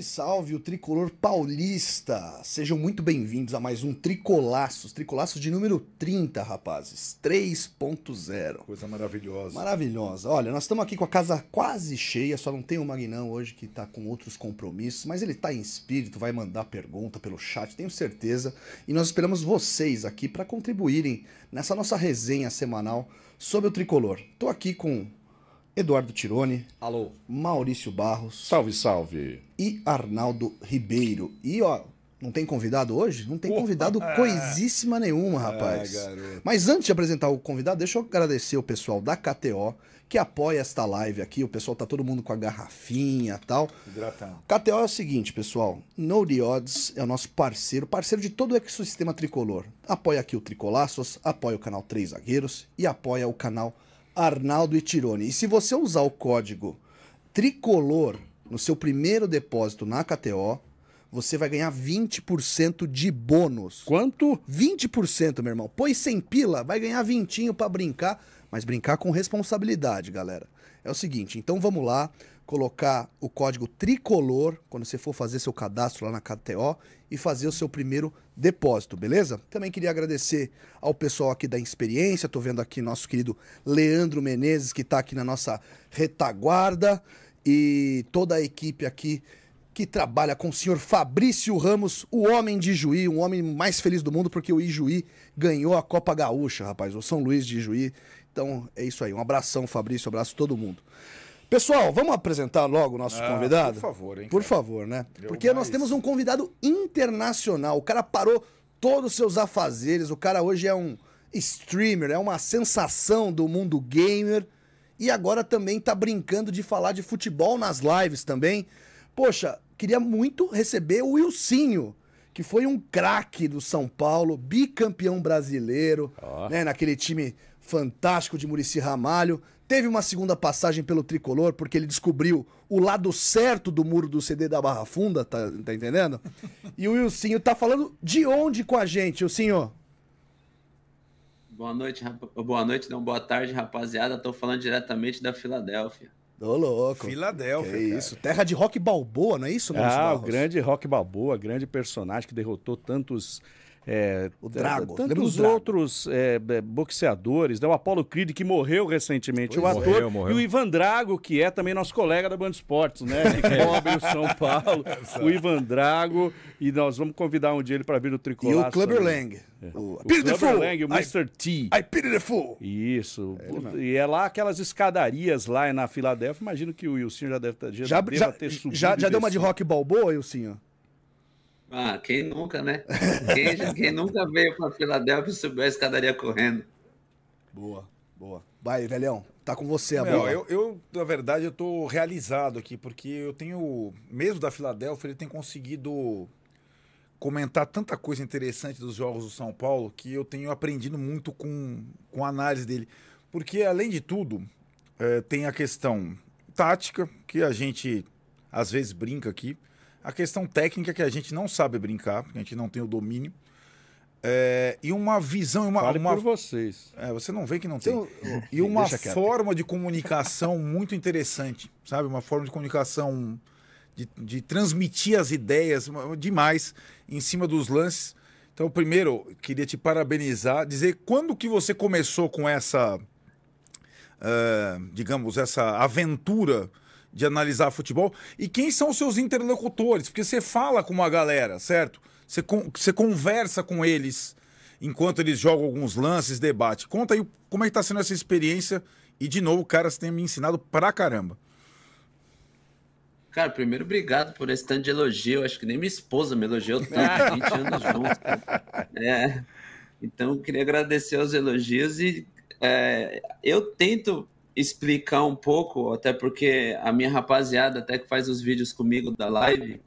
Salve, salve, o tricolor paulista! Sejam muito bem-vindos a mais um Tricolaços, Tricolaços de número 30, rapazes, 3.0. Coisa maravilhosa. Maravilhosa. Olha, nós estamos aqui com a casa quase cheia, só não tem o Magnão hoje que está com outros compromissos, mas ele está em espírito, vai mandar pergunta pelo chat, tenho certeza. E nós esperamos vocês aqui para contribuírem nessa nossa resenha semanal sobre o tricolor. Estou aqui com Eduardo Tirone. Alô. Maurício Barros. Salve, salve. E Arnaldo Ribeiro. E ó, não tem convidado hoje? Não tem Opa, convidado é. coisíssima nenhuma, é, rapaz. É, Mas antes de apresentar o convidado, deixa eu agradecer o pessoal da KTO que apoia esta live aqui. O pessoal tá todo mundo com a garrafinha e tal. Hidratando. KTO é o seguinte, pessoal. No The Odds é o nosso parceiro, parceiro de todo o ecossistema tricolor. Apoia aqui o Tricolaços, apoia o canal Três Zagueiros e apoia o canal Arnaldo e Tirone. E se você usar o código tricolor no seu primeiro depósito na KTO, você vai ganhar 20% de bônus. Quanto? 20%, meu irmão. Pois sem pila, vai ganhar vintinho para brincar, mas brincar com responsabilidade, galera. É o seguinte, então vamos lá colocar o código tricolor quando você for fazer seu cadastro lá na KTO e fazer o seu primeiro depósito, beleza? Também queria agradecer ao pessoal aqui da experiência, tô vendo aqui nosso querido Leandro Menezes que tá aqui na nossa retaguarda e toda a equipe aqui que trabalha com o senhor Fabrício Ramos, o homem de Juí, um homem mais feliz do mundo porque o Ijuí ganhou a Copa Gaúcha, rapaz, o São Luís de Juí. Então é isso aí, um abração Fabrício, um abraço todo mundo. Pessoal, vamos apresentar logo o nosso ah, convidado? Por favor, hein? Por cara. favor, né? Deu Porque mais. nós temos um convidado internacional. O cara parou todos os seus afazeres. O cara hoje é um streamer, é uma sensação do mundo gamer. E agora também está brincando de falar de futebol nas lives também. Poxa, queria muito receber o Ilcinho, que foi um craque do São Paulo, bicampeão brasileiro, oh. né, naquele time fantástico de Murici Ramalho. Teve uma segunda passagem pelo tricolor, porque ele descobriu o lado certo do muro do CD da Barra Funda, tá, tá entendendo? E o Wilsinho tá falando de onde com a gente, Wilsinho? Boa noite, rap... Oh, boa noite, não, boa tarde, rapaziada. Tô falando diretamente da Filadélfia. Ô, louco. Filadélfia. Que isso, cara. terra de rock balboa, não é isso, Ah, o grande rock balboa, grande personagem que derrotou tantos é, o é, Drago. Tantos Drago. outros é, é, boxeadores, né? o Apollo Creed, que morreu recentemente, pois o ator, é, morreu, e o Ivan Drago, que é também nosso colega da Band Esportes, né? Que cobre o São Paulo, o Ivan Drago, e nós vamos convidar um dia ele para vir no Tricolor. E o Clubber Lang. É. O, o Lang, o Mr. I, T. I pity the fool. Isso. É e é lá aquelas escadarias lá na Filadélfia, imagino que o Wilson já deve, tá, já, já, já ter subido. Já, já deu uma de rock balboa, Wilson? Ah, quem nunca, né? Quem, quem nunca veio para Filadélfia e subiu a escadaria correndo? Boa, boa. Vai, velhão, tá com você agora. eu, eu, na verdade, eu tô realizado aqui, porque eu tenho, mesmo da Filadélfia, ele tem conseguido comentar tanta coisa interessante dos jogos do São Paulo que eu tenho aprendido muito com, com a análise dele. Porque, além de tudo, é, tem a questão tática, que a gente às vezes brinca aqui, a questão técnica que a gente não sabe brincar, porque a gente não tem o domínio. É, e uma visão, uma, Fale uma por vocês. É, você não vê que não tem. Eu, e uma forma de comunicação muito interessante, sabe? Uma forma de comunicação de, de, transmitir as ideias demais em cima dos lances. Então, primeiro, queria te parabenizar, dizer quando que você começou com essa, uh, digamos, essa aventura de analisar futebol e quem são os seus interlocutores, porque você fala com uma galera, certo? Você, con você conversa com eles enquanto eles jogam alguns lances, debate. Conta aí como é que tá sendo essa experiência e, de novo, cara, você tem me ensinado pra caramba. Cara, primeiro, obrigado por esse tanto de elogio. Acho que nem minha esposa me elogiou tanto, 20 anos juntos. É, então, queria agradecer os elogios e é, eu tento explicar um pouco, até porque a minha rapaziada, até que faz os vídeos comigo da live,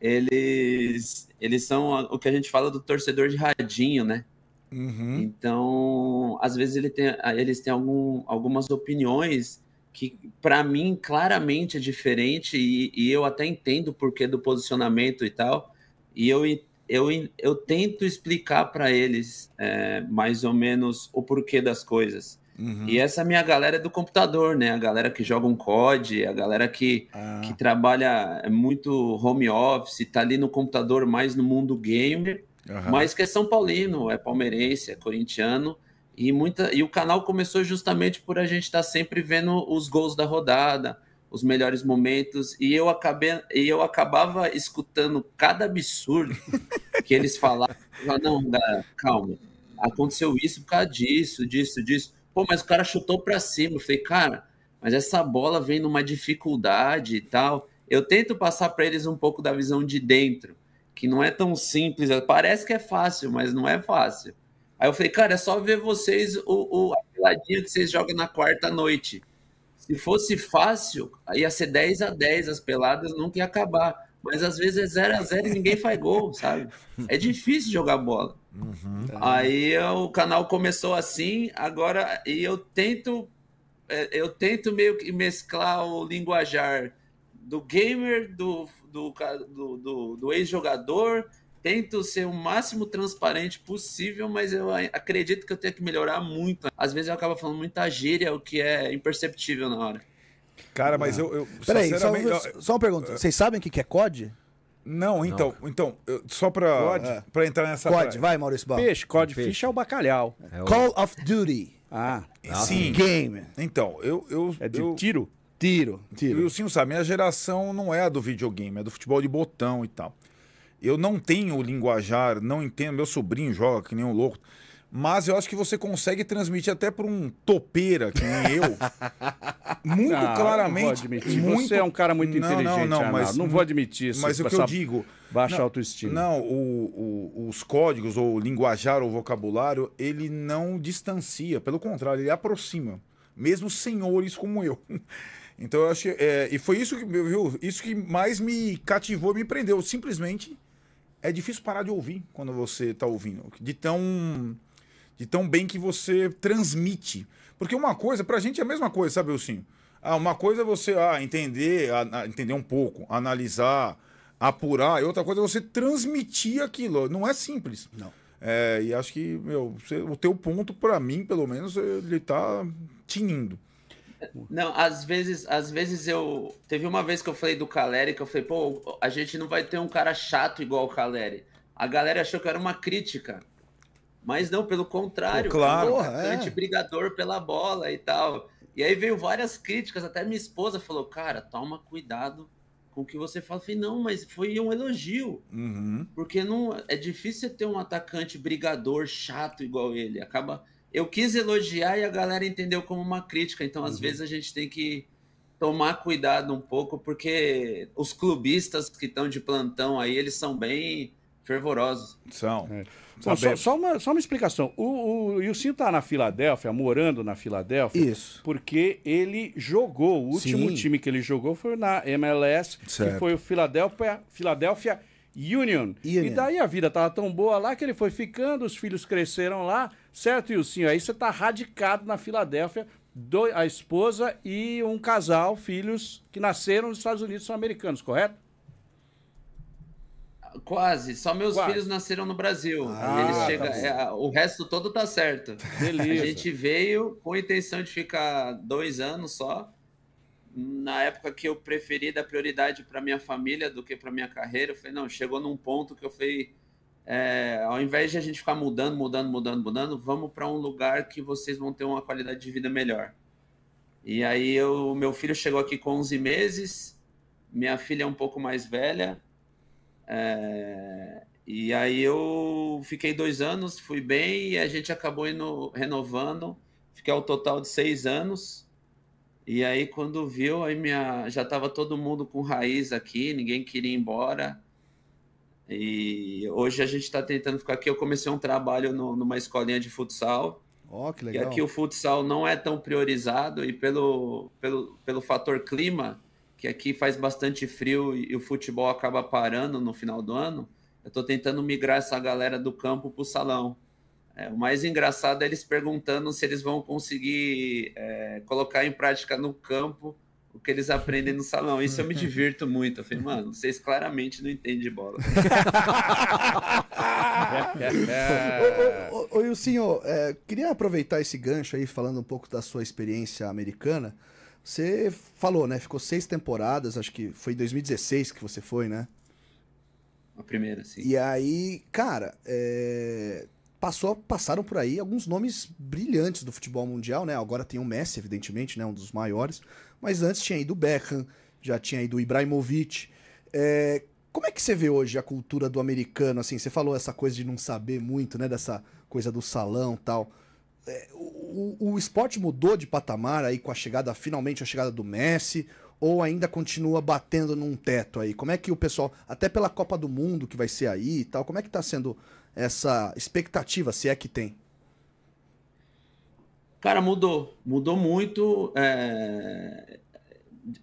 eles, eles são o que a gente fala do torcedor de radinho, né? Uhum. Então, às vezes ele tem, eles têm algum, algumas opiniões que, para mim, claramente é diferente e, e, eu até entendo o porquê do posicionamento e tal. E eu, eu, eu tento explicar para eles é, mais ou menos o porquê das coisas. Uhum. E essa é minha galera é do computador, né? A galera que joga um COD, a galera que, ah. que trabalha é muito home office, tá ali no computador mais no mundo gamer, uhum. mas que é São Paulino, é palmeirense, é corintiano. E, muita, e o canal começou justamente por a gente estar tá sempre vendo os gols da rodada, os melhores momentos, e eu, acabei, e eu acabava escutando cada absurdo que eles falavam. Ah, não, galera, calma, aconteceu isso por causa disso, disso, disso. Pô, mas o cara chutou para cima. Eu falei, cara, mas essa bola vem numa dificuldade e tal. Eu tento passar para eles um pouco da visão de dentro, que não é tão simples. Parece que é fácil, mas não é fácil. Aí eu falei, cara, é só ver vocês o, o a peladinha que vocês jogam na quarta noite. Se fosse fácil, ia ser 10 a 10 as peladas, nunca ia acabar. Mas às vezes é 0 a 0 e ninguém faz gol, sabe? É difícil jogar bola. Uhum. Aí o canal começou assim, agora e eu tento é, eu tento meio que mesclar o linguajar do gamer, do, do, do, do, do ex-jogador, tento ser o máximo transparente possível, mas eu acredito que eu tenho que melhorar muito. Às vezes eu acabo falando muita gíria, o que é imperceptível na hora. Cara, mas eu. eu Peraí, sinceramente... só, só, uma pergunta. É. Vocês sabem o que é COD? Não, então, não. então eu, só pra, é, pra entrar nessa. COD, vai, Maurício Bala. Peixe, COD, fish ficha é o bacalhau. É o... Call of Duty. Ah, sim. Game. Então, eu. eu é de eu... tiro? Tiro, tiro. E o Sim sabe, minha geração não é a do videogame, é do futebol de botão e tal. Eu não tenho linguajar, não entendo. Meu sobrinho joga que nem um louco. Mas eu acho que você consegue transmitir até para um topeira, que nem eu. muito não, claramente. Não vou muito... Você é um cara muito não, inteligente, não, não, mas, não vou admitir isso. Mas o que eu digo. Baixa não, autoestima. Não, o, o, os códigos, ou linguajar, ou vocabulário, ele não distancia. Pelo contrário, ele aproxima. Mesmo senhores como eu. Então eu acho que. É, e foi isso que, viu, isso que mais me cativou me prendeu. Simplesmente é difícil parar de ouvir quando você está ouvindo. De tão de tão bem que você transmite. Porque uma coisa, para a gente é a mesma coisa, sabe, Elcinho? Ah, uma coisa é você ah, entender, ah, entender um pouco, analisar, apurar, e outra coisa é você transmitir aquilo. Não é simples. Não. É, e acho que, meu, você, o teu ponto, para mim, pelo menos, ele tá tinindo. Não, às vezes, às vezes eu. Teve uma vez que eu falei do Caleri, que eu falei, pô, a gente não vai ter um cara chato igual o Caleri. A galera achou que era uma crítica. Mas não, pelo contrário, claro, um atacante é. brigador pela bola e tal. E aí veio várias críticas, até minha esposa falou, cara, toma cuidado com o que você fala. Eu falei, não, mas foi um elogio. Uhum. Porque não é difícil ter um atacante brigador chato igual ele. Acaba. Eu quis elogiar e a galera entendeu como uma crítica. Então, uhum. às vezes, a gente tem que tomar cuidado um pouco, porque os clubistas que estão de plantão aí, eles são bem fervorosos. São. É. Bom, só, só, uma, só uma explicação. O, o Ilcinho está na Filadélfia, morando na Filadélfia, Isso. porque ele jogou. O último Sim. time que ele jogou foi na MLS, certo. que foi o Philadelphia, Philadelphia Union. Union. E daí a vida tava tão boa lá que ele foi ficando, os filhos cresceram lá, certo, Ilcinho? Aí você está radicado na Filadélfia, do, a esposa e um casal, filhos que nasceram nos Estados Unidos, são americanos, correto? Quase. Só meus Quase. filhos nasceram no Brasil. Ah, tá chegam, tá é, o resto todo tá certo. Beleza. A gente veio com a intenção de ficar dois anos só. Na época que eu preferi dar prioridade para minha família do que para minha carreira, eu falei, não, chegou num ponto que eu falei, é, ao invés de a gente ficar mudando, mudando, mudando, mudando, vamos para um lugar que vocês vão ter uma qualidade de vida melhor. E aí o meu filho chegou aqui com 11 meses, minha filha é um pouco mais velha, é, e aí eu fiquei dois anos, fui bem, e a gente acabou indo, renovando, fiquei ao total de seis anos. E aí quando viu, aí minha, já estava todo mundo com raiz aqui, ninguém queria ir embora. E hoje a gente está tentando ficar aqui. Eu comecei um trabalho no, numa escolinha de futsal. Oh, que legal. E aqui o futsal não é tão priorizado e pelo, pelo, pelo fator clima, que aqui faz bastante frio e, o futebol acaba parando no final do ano, eu estou tentando migrar essa galera do campo para o salão. É, o mais engraçado é eles perguntando se eles vão conseguir é, colocar em prática no campo o que eles aprendem no salão. Isso eu me divirto muito. Eu falei, mano, vocês claramente não entendem de bola. Oi o senhor, é, queria aproveitar esse gancho aí, falando um pouco da sua experiência americana. Você falou, né? Ficou seis temporadas, acho que foi em 2016 que você foi, né? A primeira, sim. E aí, cara, é... Passou, passaram por aí alguns nomes brilhantes do futebol mundial, né? Agora tem o Messi, evidentemente, né? Um dos maiores. Mas antes tinha ido o Beckham, já tinha ido o Ibrahimovic. É... Como é que você vê hoje a cultura do americano, assim? Você falou essa coisa de não saber muito, né? Dessa coisa do salão tal o, o esporte mudou de patamar aí com a chegada, finalmente, a chegada do Messi, ou ainda continua batendo num teto aí? Como é que o pessoal, até pela Copa do Mundo que vai ser aí e tal, como é que tá sendo essa expectativa, se é que tem? Cara, mudou. Mudou muito. É...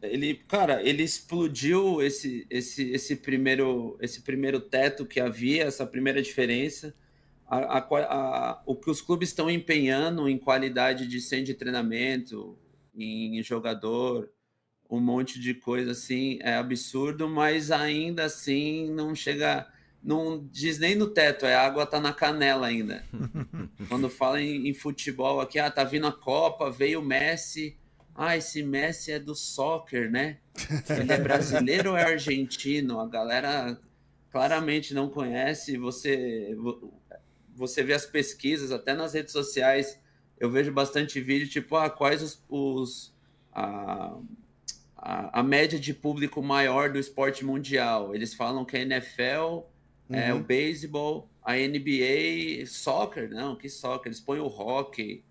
Ele, cara, ele explodiu esse, esse, esse, primeiro, esse primeiro teto que havia, essa primeira diferença a, a, o que os clubes estão empenhando em qualidade de centro de treinamento, em jogador, um monte de coisa assim, é absurdo, mas ainda assim não chega, não diz nem no teto, é a água tá na canela ainda. Quando fala em, em, futebol aqui, ah, tá vindo a Copa, veio o Messi. Ah, esse Messi é do soccer, né? Ele é brasileiro ou é argentino? A galera claramente não conhece. Você você vê as pesquisas, até nas redes sociais, eu vejo bastante vídeo, tipo, ah, quais os. os a, a, a, média de público maior do esporte mundial. Eles falam que a NFL, é, uhum. é, o beisebol, a NBA, soccer, não, que soccer. Eles põem o hockey,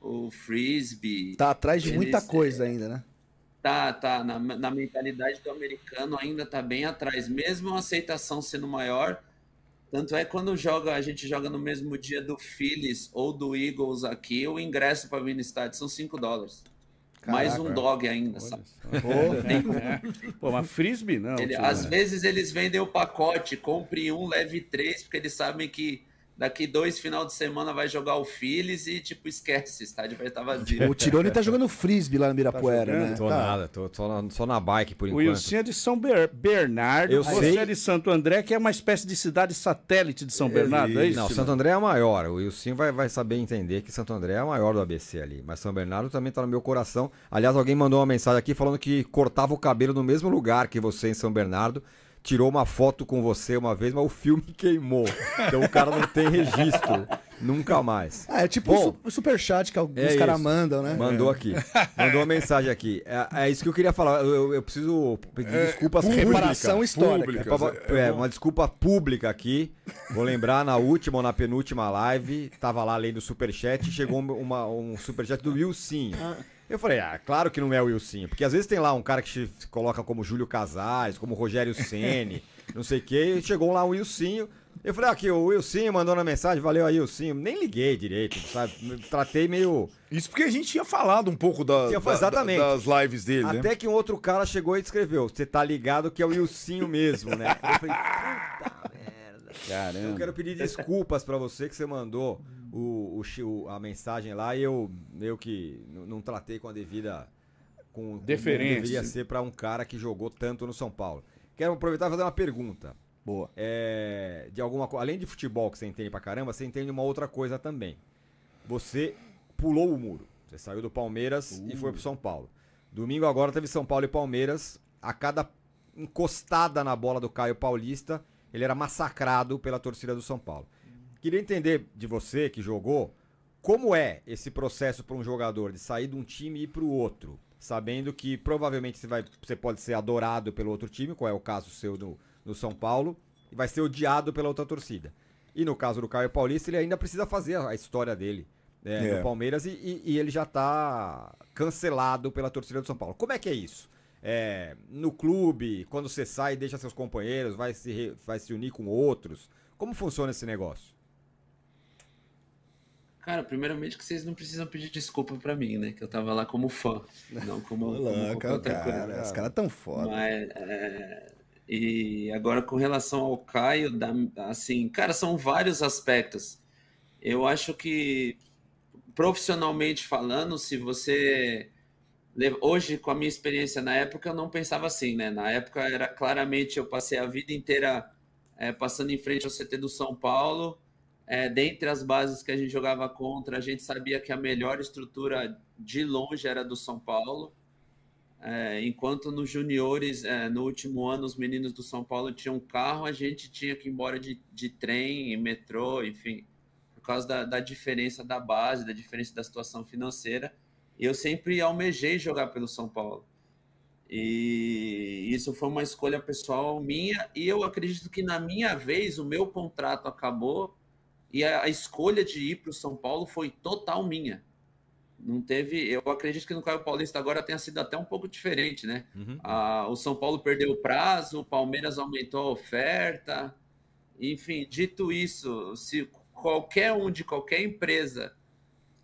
o frisbee. Tá atrás de eles, muita coisa é, ainda, né? Tá, tá. Na, na mentalidade do americano ainda tá bem atrás. Mesmo a aceitação sendo maior, tanto é quando joga, a gente joga no mesmo dia do Phillies ou do Eagles aqui, o ingresso para vir no estádio são 5 dólares. Caraca, mais um dog ainda, sabe? Pô, mas frisbee não. Ele, às vezes eles vendem o pacote, compre um, leve três, porque eles sabem que daqui dois final de semana vai jogar o Phillies e, tipo, esquece, estádio vai estar vazio. O Tirone tá jogando frisbee lá no Mirapuera, tá né? Tô tá. nada, tô, só na, só na bike por o enquanto. O Wilson é de São Ber Bernardo, Eu você sei. é de Santo André, que é uma espécie de cidade satélite de São é, Bernardo, é isso? Não, Santo André é a maior, o Wilson vai, vai saber entender que Santo André é a maior do ABC ali, mas São Bernardo também tá no meu coração. Aliás, alguém mandou uma mensagem aqui falando que cortava o cabelo no mesmo lugar que você em São Bernardo, tirou uma foto com você uma vez, mas o filme queimou. Então o cara não tem registro. Nunca mais. Ah, é tipo Bom, o superchat que alguns é caras mandam, né? Mandou é. aqui. Mandou uma mensagem aqui. É, é isso que eu queria falar. Eu, eu, eu preciso pedir é, desculpas pública, Reparação histórica. é, é uma desculpa pública aqui. Vou lembrar, na última ou na penúltima live, tava lá lendo o superchat chegou uma, um superchat do Wilson. Ah. Eu falei, ah, claro que não é o Wilson, porque às vezes tem lá um cara que se coloca como Júlio Casais, como Rogério Ceni, não sei o quê, e chegou lá o Wilson. Eu falei, ah, aqui, o Wilson mandou na mensagem, valeu aí, Wilson. Nem liguei direito, sabe? Tratei meio. Isso porque a gente tinha falado um pouco da, tinha, da, exatamente. das lives dele, né? Até né? que um outro cara chegou e escreveu, você tá ligado que é o Wilson mesmo, né? Eu falei, puta merda. Caramba. Eu quero pedir desculpas para você que você mandou o, o, a mensagem lá e eu meio que não tratei com a devida. Com, Deferência. deveria ser para um cara que jogou tanto no São Paulo. Quero aproveitar e fazer uma pergunta. Boa. É, de alguma Além de futebol que você entende pra caramba, você entende uma outra coisa também. Você pulou o muro. Você saiu do Palmeiras uh. e foi pro uh. São Paulo. Domingo agora teve São Paulo e Palmeiras. A cada encostada na bola do Caio Paulista, ele era massacrado pela torcida do São Paulo. Queria entender de você que jogou, como é esse processo para um jogador de sair de um time e ir para o outro, sabendo que provavelmente você, vai, você pode ser adorado pelo outro time, qual é o caso seu no, no São Paulo, e vai ser odiado pela outra torcida. E no caso do Caio Paulista, ele ainda precisa fazer a história dele né, no é. Palmeiras e, e, e ele já está cancelado pela torcida do São Paulo. Como é que é isso? É, no clube, quando você sai, deixa seus companheiros, vai se, vai se unir com outros. Como funciona esse negócio? Cara, primeiramente que vocês não precisam pedir desculpa para mim, né? Que eu tava lá como fã, não como, Olá, como é outra cara, coisa. Cara. Os caras tão foda. Mas, é... E agora com relação ao Caio, da... assim, cara, são vários aspectos. Eu acho que profissionalmente falando, se você hoje com a minha experiência na época, eu não pensava assim, né? Na época era claramente eu passei a vida inteira é, passando em frente ao CT do São Paulo é, dentre as bases que a gente jogava contra, a gente sabia que a melhor estrutura de longe era do São Paulo. É, enquanto nos juniores, é, no último ano, os meninos do São Paulo tinham carro, a gente tinha que ir embora de, de trem, metrô, enfim, por causa da, da diferença da base, da diferença da situação financeira. E eu sempre almejei jogar pelo São Paulo. E isso foi uma escolha pessoal minha, e eu acredito que na minha vez o meu contrato acabou e a, a escolha de ir para o São Paulo foi total minha. Não teve. Eu acredito que no Caio Paulista agora tenha sido até um pouco diferente, né? Uhum. Ah, o São Paulo perdeu o prazo, o Palmeiras aumentou a oferta. Enfim, dito isso, se qualquer um de qualquer empresa,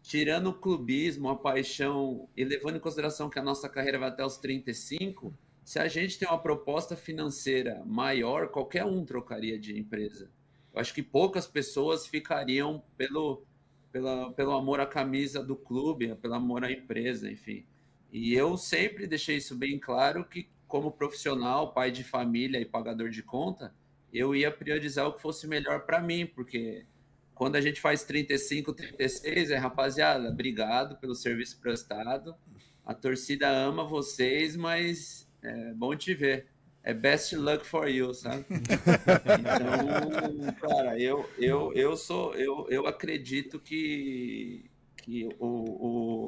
tirando o clubismo, a paixão e levando em consideração que a nossa carreira vai até os 35, se a gente tem uma proposta financeira maior, qualquer um trocaria de empresa acho que poucas pessoas ficariam pelo, pela, pelo amor à camisa do clube, pelo amor à empresa, enfim. E eu sempre deixei isso bem claro que, como profissional, pai de família e pagador de conta, eu ia priorizar o que fosse melhor para mim, porque quando a gente faz 35, 36, é rapaziada, obrigado pelo serviço prestado. A torcida ama vocês, mas é bom te ver é best luck for you, sabe? então, cara, eu, eu, eu sou, eu, eu acredito que, que o,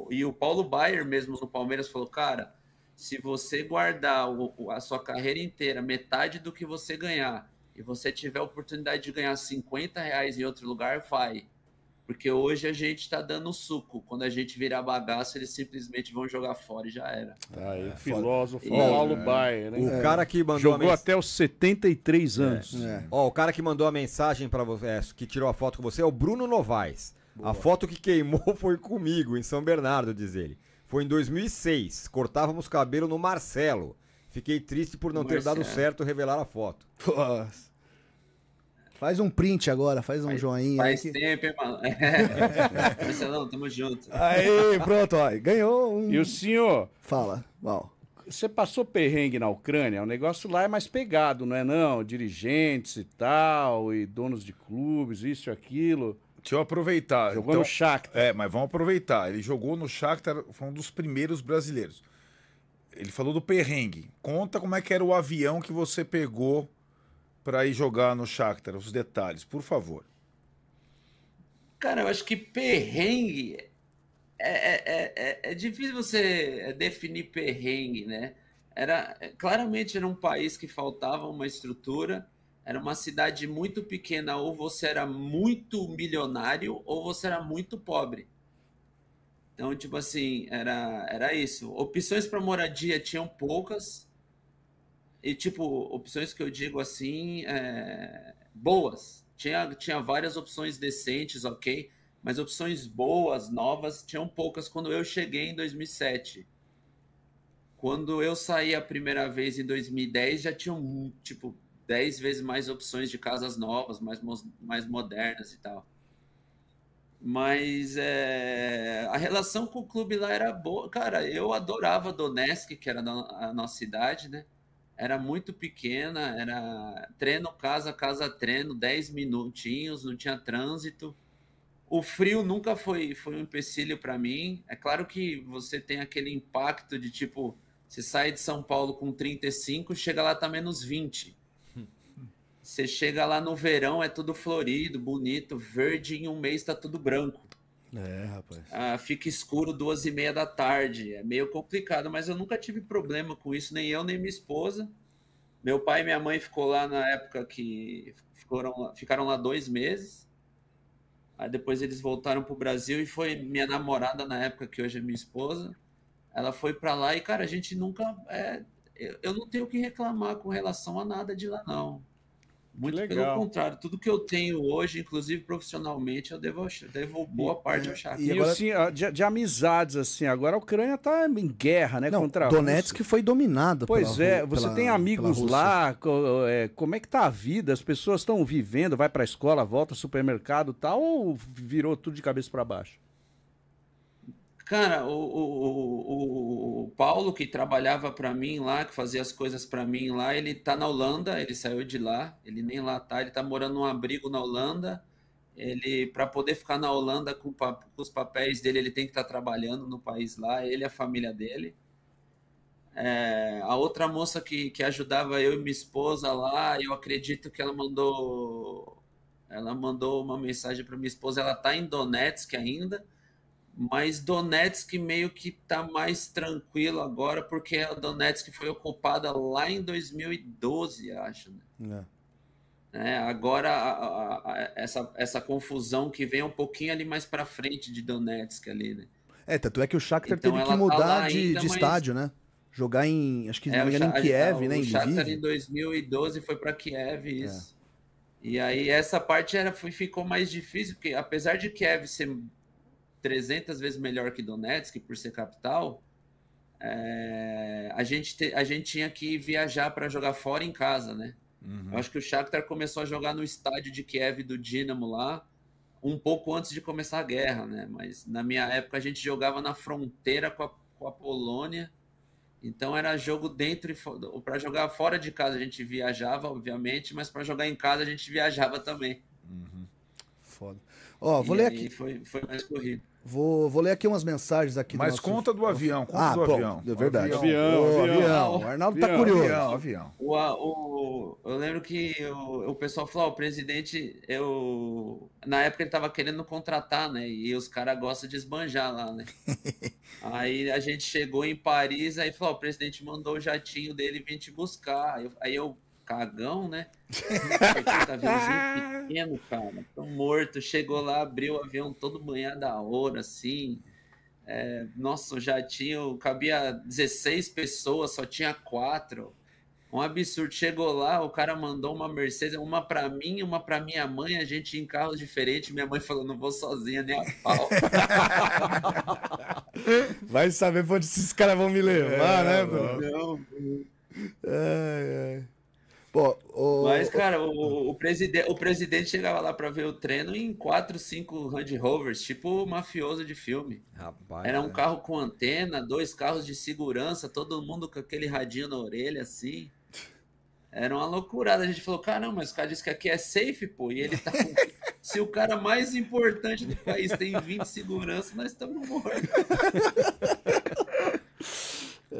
o, e o Paulo Baier mesmo no Palmeiras falou, cara, se você guardar o, a sua carreira inteira, metade do que você ganhar, e você tiver a oportunidade de ganhar 50 reais em outro lugar, vai. Porque hoje a gente está dando suco. Quando a gente virar bagaço, eles simplesmente vão jogar fora e já era. Tá ah, aí, é, é filósofo Paulo é, Baier, né? O é. cara que mandou Jogou até os 73 é, anos. É. Ó, o cara que mandou a mensagem para você, é, que tirou a foto com você, é o Bruno Novaes. Boa. A foto que queimou foi comigo, em São Bernardo, diz ele. Foi em 2006. Cortávamos cabelo no Marcelo. Fiquei triste por não Marcelo. ter dado certo revelar a foto. Nossa. Faz um print agora, faz um faz, joinha. Faz aí tempo, hein, mano? É. Marcelão, tamo junto. Aí, pronto, ó. Ganhou um. E o senhor? Fala, mal. você passou perrengue na Ucrânia, o negócio lá é mais pegado, não é não? Dirigentes e tal, e donos de clubes, isso e aquilo. Deixa eu aproveitar. Jogou então, no Shakhtar. É, mas vamos aproveitar. Ele jogou no Shakhtar, foi um dos primeiros brasileiros. Ele falou do perrengue. Conta como é que era o avião que você pegou para ir jogar no Shakhtar? Os detalhes, por favor. Cara, eu acho que perrengue é, é, é, é, é difícil você definir perrengue, né? Era claramente era um país que faltava uma estrutura. Era uma cidade muito pequena, ou você era muito milionário, ou você era muito pobre. Então, tipo assim, era, era isso. Opções para moradia tinham poucas. E, tipo, opções que eu digo assim, é, boas. Tinha, tinha várias opções decentes, ok? Mas opções boas, novas, tinham poucas quando eu cheguei em 2007. Quando eu saí a primeira vez em 2010, já tinham, tipo, 10 vezes mais opções de casas novas, mais, mais modernas e tal. Mas é, a relação com o clube lá era boa. Cara, eu adorava Donetsk, que era a nossa cidade, né? era muito pequena, era treino, casa, casa, treino, 10 minutinhos, não tinha trânsito. O frio nunca foi, foi um empecilho para mim. É claro que você tem aquele impacto de tipo, você sai de São Paulo com 35, chega lá tá menos 20. Você chega lá no verão, é tudo florido, bonito, verde, em um mês tá tudo branco. É, rapaz. Ah, fica escuro duas e meia da tarde. É meio complicado, mas eu nunca tive problema com isso, nem eu, nem minha esposa. Meu pai e minha mãe ficou lá na época que ficaram, ficaram lá dois meses. Aí depois eles voltaram pro Brasil e foi minha namorada na época que hoje é minha esposa. Ela foi para lá e cara, a gente nunca é, eu, eu não tenho o que reclamar com relação a nada de lá não. Muito legal pelo contrário, tudo que eu tenho hoje, inclusive profissionalmente, eu devo, devo boa parte ao é, Shakhtar. E, agora... assim, de, de, amizades, assim, agora a Ucrânia está em guerra, né? Não, contra Donetsk Rússia. foi dominada Pois pela, é, você pela, tem amigos lá, é, como é que tá a vida? As pessoas estão vivendo, vai para a escola, volta ao supermercado tal, ou virou tudo de cabeça para baixo? Cara, o, o, o, o Paulo, que trabalhava para mim lá, que fazia as coisas para mim lá, ele tá na Holanda, ele saiu de lá, ele nem lá tá, ele tá morando num abrigo na Holanda. Ele, para poder ficar na Holanda com, com, os papéis dele, ele tem que estar tá trabalhando no país lá, ele e a família dele. É, a outra moça que, que ajudava eu e minha esposa lá, eu acredito que ela mandou ela mandou uma mensagem para minha esposa, ela tá em Donetsk ainda mas Donetsk meio que está mais tranquilo agora, porque a Donetsk foi ocupada lá em 2012, acho. Né? É. É, agora, a, a, a, essa, essa confusão que vem é um pouquinho ali mais para frente de Donetsk ali, né? É, tanto é que o Shakhtar então, teve que tá mudar tá de, ainda, de mas... estádio, né? Jogar em, acho que é, não me engano, em é, Kiev, né? O Shakhtar em 2012 foi para Kiev, é. isso. É. E aí essa parte era, ficou mais difícil, porque apesar de Kiev ser 300 vezes melhor que Donetsk, por ser capital, é, a, gente te, a gente tinha que viajar para jogar fora em casa, né? Uhum. Eu acho que o Shakhtar começou a jogar no estádio de Kiev do Dinamo lá, um pouco antes de começar a guerra, né? Mas na minha época a gente jogava na fronteira com a, com a Polônia, então era jogo dentro e para jogar fora de casa a gente viajava, obviamente, mas para jogar em casa a gente viajava também. Uhum. Foda. Ó, vou e ler aqui. Foi, foi mais corrido. Vou, vou ler aqui umas mensagens aqui. Mas nosso... conta do avião, conta ah, do avião. É verdade. Avião, o avião. avião. O Arnaldo tá avião, tá curioso. Avião, avião. O, o, eu lembro que o, o pessoal falou, o presidente, eu, na época ele tava querendo contratar, né? E os caras gostam de esbanjar lá, né? aí a gente chegou em Paris, aí falou, o presidente mandou o jatinho dele vir te buscar. Eu, aí eu cagão, né? Aquele tá aviãozinho pequeno, cara, tão morto. Chegou lá, abriu o avião todo manhã da hora, assim. É, nossa, já tinha, cabia 16 pessoas, só tinha quatro. Um absurdo. Chegou lá, o cara mandou uma Mercedes, uma para mim, uma para minha mãe, a gente em carros diferentes. Minha mãe falou: não vou sozinha nem a pau. Vai saber onde esses caras vão me levar, é, né, mano? Não. Ai, ai. Pô, o... Mas, cara, o, o, preside... o presidente chegava lá para ver o treino em 4, 5 Range Rovers, tipo mafioso de filme. Rapaz, Era um é. carro com antena, dois carros de segurança, todo mundo com aquele radinho na orelha, assim. Era uma loucurada. A gente falou, caramba, mas o cara disse que aqui é safe, pô. E ele tá com... Se o cara mais importante do país tem 20 segurança, nós estamos mortos.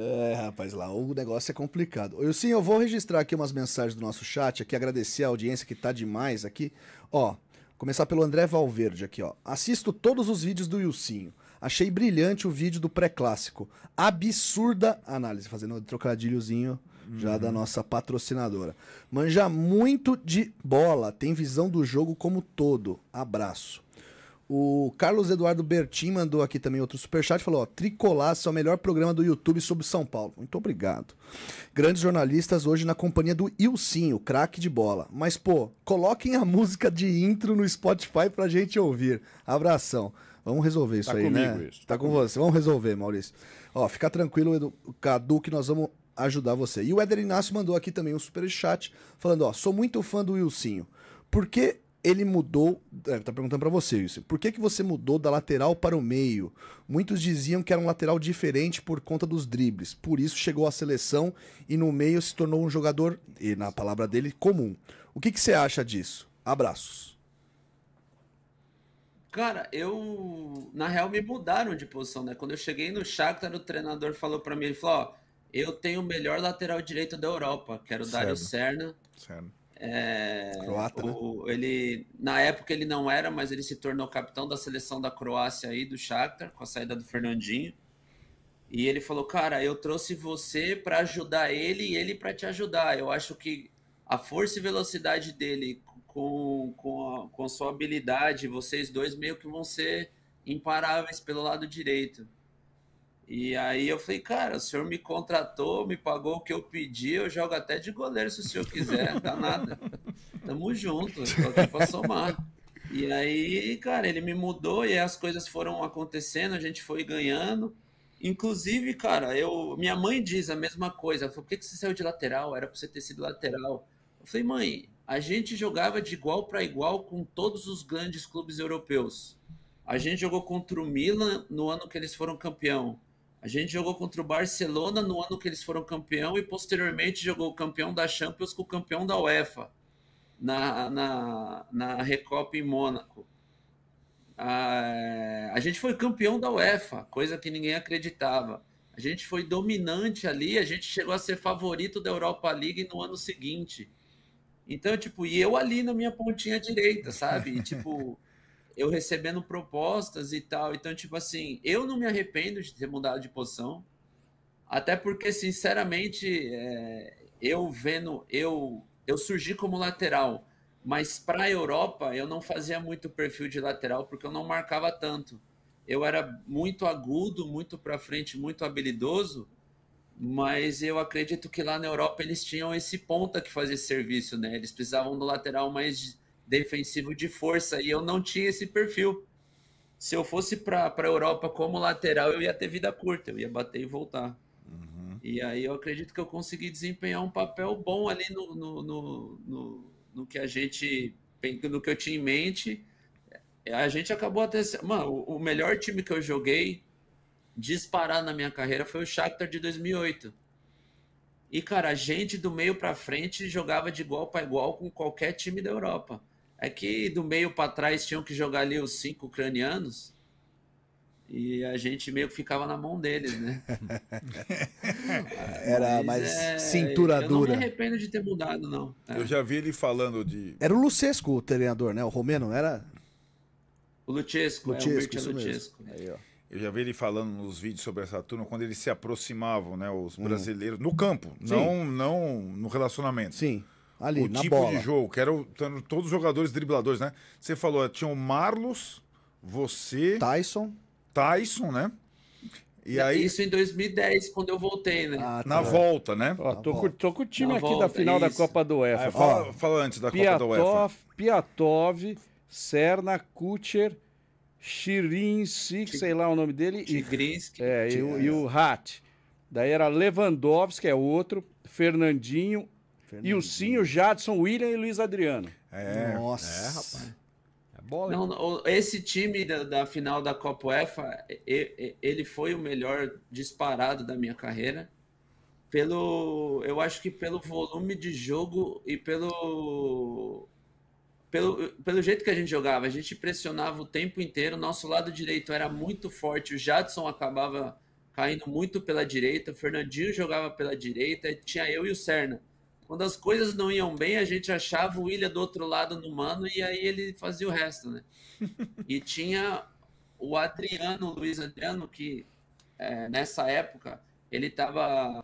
É, rapaz, lá o negócio é complicado. Eu sim, eu vou registrar aqui umas mensagens do nosso chat, aqui agradecer a audiência que tá demais aqui. Ó, começar pelo André Valverde aqui, ó. Assisto todos os vídeos do Ilcinho. Achei brilhante o vídeo do pré-clássico. Absurda análise, fazendo um trocadilhozinho já da uhum. nossa patrocinadora. Manja muito de bola, tem visão do jogo como todo. Abraço. O Carlos Eduardo Bertin mandou aqui também outro superchat. Falou: ó, Tricolaço é o melhor programa do YouTube sobre São Paulo. Muito obrigado. Grandes jornalistas hoje na companhia do Ilcinho, craque de bola. Mas, pô, coloquem a música de intro no Spotify pra gente ouvir. Abração. Vamos resolver isso tá aí, né? comigo, né? Isso. Tá, tá com você. Vamos resolver, Maurício. Ó, fica tranquilo, Edu, Cadu, que nós vamos ajudar você. E o Eder Inácio mandou aqui também um superchat falando: ó, sou muito fã do Ilcinho. Por que ele mudou. É, tá perguntando para você isso. Por que, que você mudou da lateral para o meio? Muitos diziam que era um lateral diferente por conta dos dribles. Por isso chegou à seleção e no meio se tornou um jogador, e na palavra dele, comum. O que, que você acha disso? Abraços. Cara, eu. Na real, me mudaram de posição, né? Quando eu cheguei no Shakhtar, o treinador falou para mim: ele falou, ó, eu tenho o melhor lateral direito da Europa, que era o Dário Serna. Cerna. É, Croata. Né? O, ele, na época ele não era, mas ele se tornou capitão da seleção da Croácia aí, do Shakhtar, com a saída do Fernandinho. E ele falou, cara, eu trouxe você para ajudar ele e ele para te ajudar. Eu acho que a força e velocidade dele com, com, a, com a sua habilidade, vocês dois meio que vão ser imparáveis pelo lado direito. E aí eu falei, cara, o senhor me contratou, me pagou o que eu pedi, eu jogo até de goleiro se o senhor quiser, tá nada. Tamo junto, tô aqui pra somar. E aí, cara, ele me mudou e as coisas foram acontecendo, a gente foi ganhando. Inclusive, cara, eu, minha mãe diz a mesma coisa. Ela falou, por que, que você saiu de lateral? Era pra você ter sido lateral. Eu falei, mãe, a gente jogava de igual para igual com todos os grandes clubes europeus. A gente jogou contra o Milan no ano que eles foram campeão. A gente jogou contra o Barcelona no ano que eles foram campeão e posteriormente jogou o campeão da Champions com o campeão da UEFA na, na, na Recopa em Mônaco. A, a gente foi campeão da UEFA, coisa que ninguém acreditava. A gente foi dominante ali, a gente chegou a ser favorito da Europa League no ano seguinte. Então, tipo, e eu ali na minha pontinha direita, sabe? E, tipo, eu recebendo propostas e tal. Então, tipo assim, eu não me arrependo de ter mudado de posição. Até porque, sinceramente, é, eu vendo, eu, eu surgi como lateral, mas para a Europa eu não fazia muito perfil de lateral porque eu não marcava tanto. Eu era muito agudo, muito para frente, muito habilidoso, mas eu acredito que lá na Europa eles tinham esse ponta que fazia serviço, né? Eles precisavam do lateral mais defensivo de força e eu não tinha esse perfil. Se eu fosse para a Europa como lateral, eu ia ter vida curta, eu ia bater e voltar. Uhum. E aí eu acredito que eu consegui desempenhar um papel bom ali no, no, no, no, no que a gente, no que eu tinha em mente. É, a gente acabou até. Mano, o melhor time que eu joguei disparar na minha carreira foi o Shakhtar de 2008. E, cara, a gente do meio para frente jogava de igual para igual com qualquer time da Europa. É que do meio para trás tinham que jogar ali os cinco ucranianos e a gente meio que ficava na mão deles, né? Era mais é, cintura dura. Eu não me arrependo de ter mudado, não. É. Eu já vi ele falando de. Era o Lucesco o treinador, né? O romeno, era? O Lucesco, Luchesco, é, o Luchesco. Eu já vi ele falando nos vídeos sobre essa turma quando eles se aproximavam, né? Os hum. brasileiros hum. no campo, não, não no relacionamento. Sim ali, o na tipo bola. de jogo, que eram todos os jogadores dribladores, né? Você falou, tinha o Marlos, você. Tyson. Tyson, né? E aí... Isso em 2010, quando eu voltei, né? Ah, tá. Na volta, né? Ó, tô, com, tô com o time Na aqui volta, da final isso. da Copa do UEFA. Ah, fala, fala, antes da Piatov, Copa do UEFA. Piatov, Serna, Kutcher, Chirinsik, sei lá o nome dele. Tigrinski. É, e, e, o Hat. Daí era Lewandowski, é outro, Fernandinho, e o o Jadson, William e Luiz Adriano. É, Nossa. é rapaz. É bola. Não, não, esse time da, da, final da Copa UEFA, ele foi o melhor disparado da minha carreira. Pelo, eu acho que pelo volume de jogo e pelo pelo, pelo jeito que a gente jogava, a gente pressionava o tempo inteiro, nosso lado direito era muito forte, o Jadson acabava caindo muito pela direita, o Fernandinho jogava pela direita, tinha eu e o Serna. Quando as coisas não iam bem, a gente achava o William do outro lado no mano e aí ele fazia o resto, né? E tinha o Adriano, o Luiz Adriano, que é, nessa época ele estava.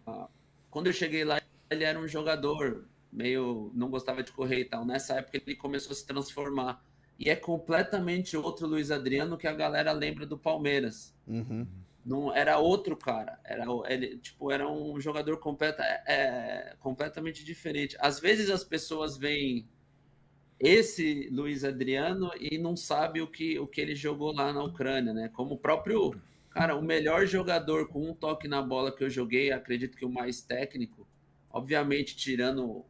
Quando eu cheguei lá, ele era um jogador meio. não gostava de correr e tal. Nessa época ele começou a se transformar. E é completamente outro Luiz Adriano que a galera lembra do Palmeiras. Uhum não era outro cara, era ele, tipo, era um jogador completa, é, é, completamente diferente. Às vezes as pessoas veem esse Luiz Adriano e não sabe o que, o que ele jogou lá na Ucrânia, né? Como o próprio cara, o melhor jogador com um toque na bola que eu joguei, acredito que o mais técnico, obviamente tirando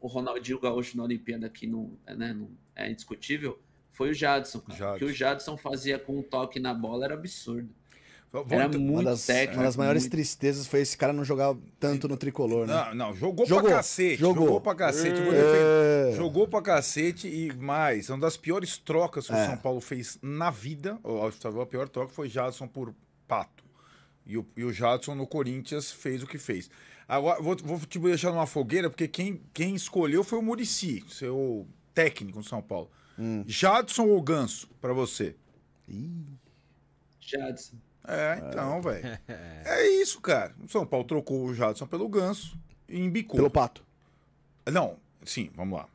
o Ronaldinho Gaúcho na Olimpíada que não, né, não é indiscutível, foi o Jadson, cara. Jadson. O que o Jadson fazia com um toque na bola era absurdo. Vamos, Era muito uma das, técnico. Uma das maiores muito... tristezas foi esse cara não jogar tanto no tricolor, né? Não, não, jogou, jogou pra cacete. Jogou, jogou pra cacete. É... Jogou pra cacete e mais. Uma das piores trocas que é. o São Paulo fez na vida, ou, a pior troca foi Jadson por Pato. E o, e o Jadson no Corinthians fez o que fez. Agora, vou, vou te deixar numa fogueira, porque quem, quem escolheu foi o Murici, seu técnico no São Paulo. Hum. Jadson ou Ganso, pra você? Ih. Jadson. É, é, então, velho. É isso, cara. O São Paulo trocou o Jadson pelo Ganso e embicou. Pelo Pato. Não, sim, vamos lá.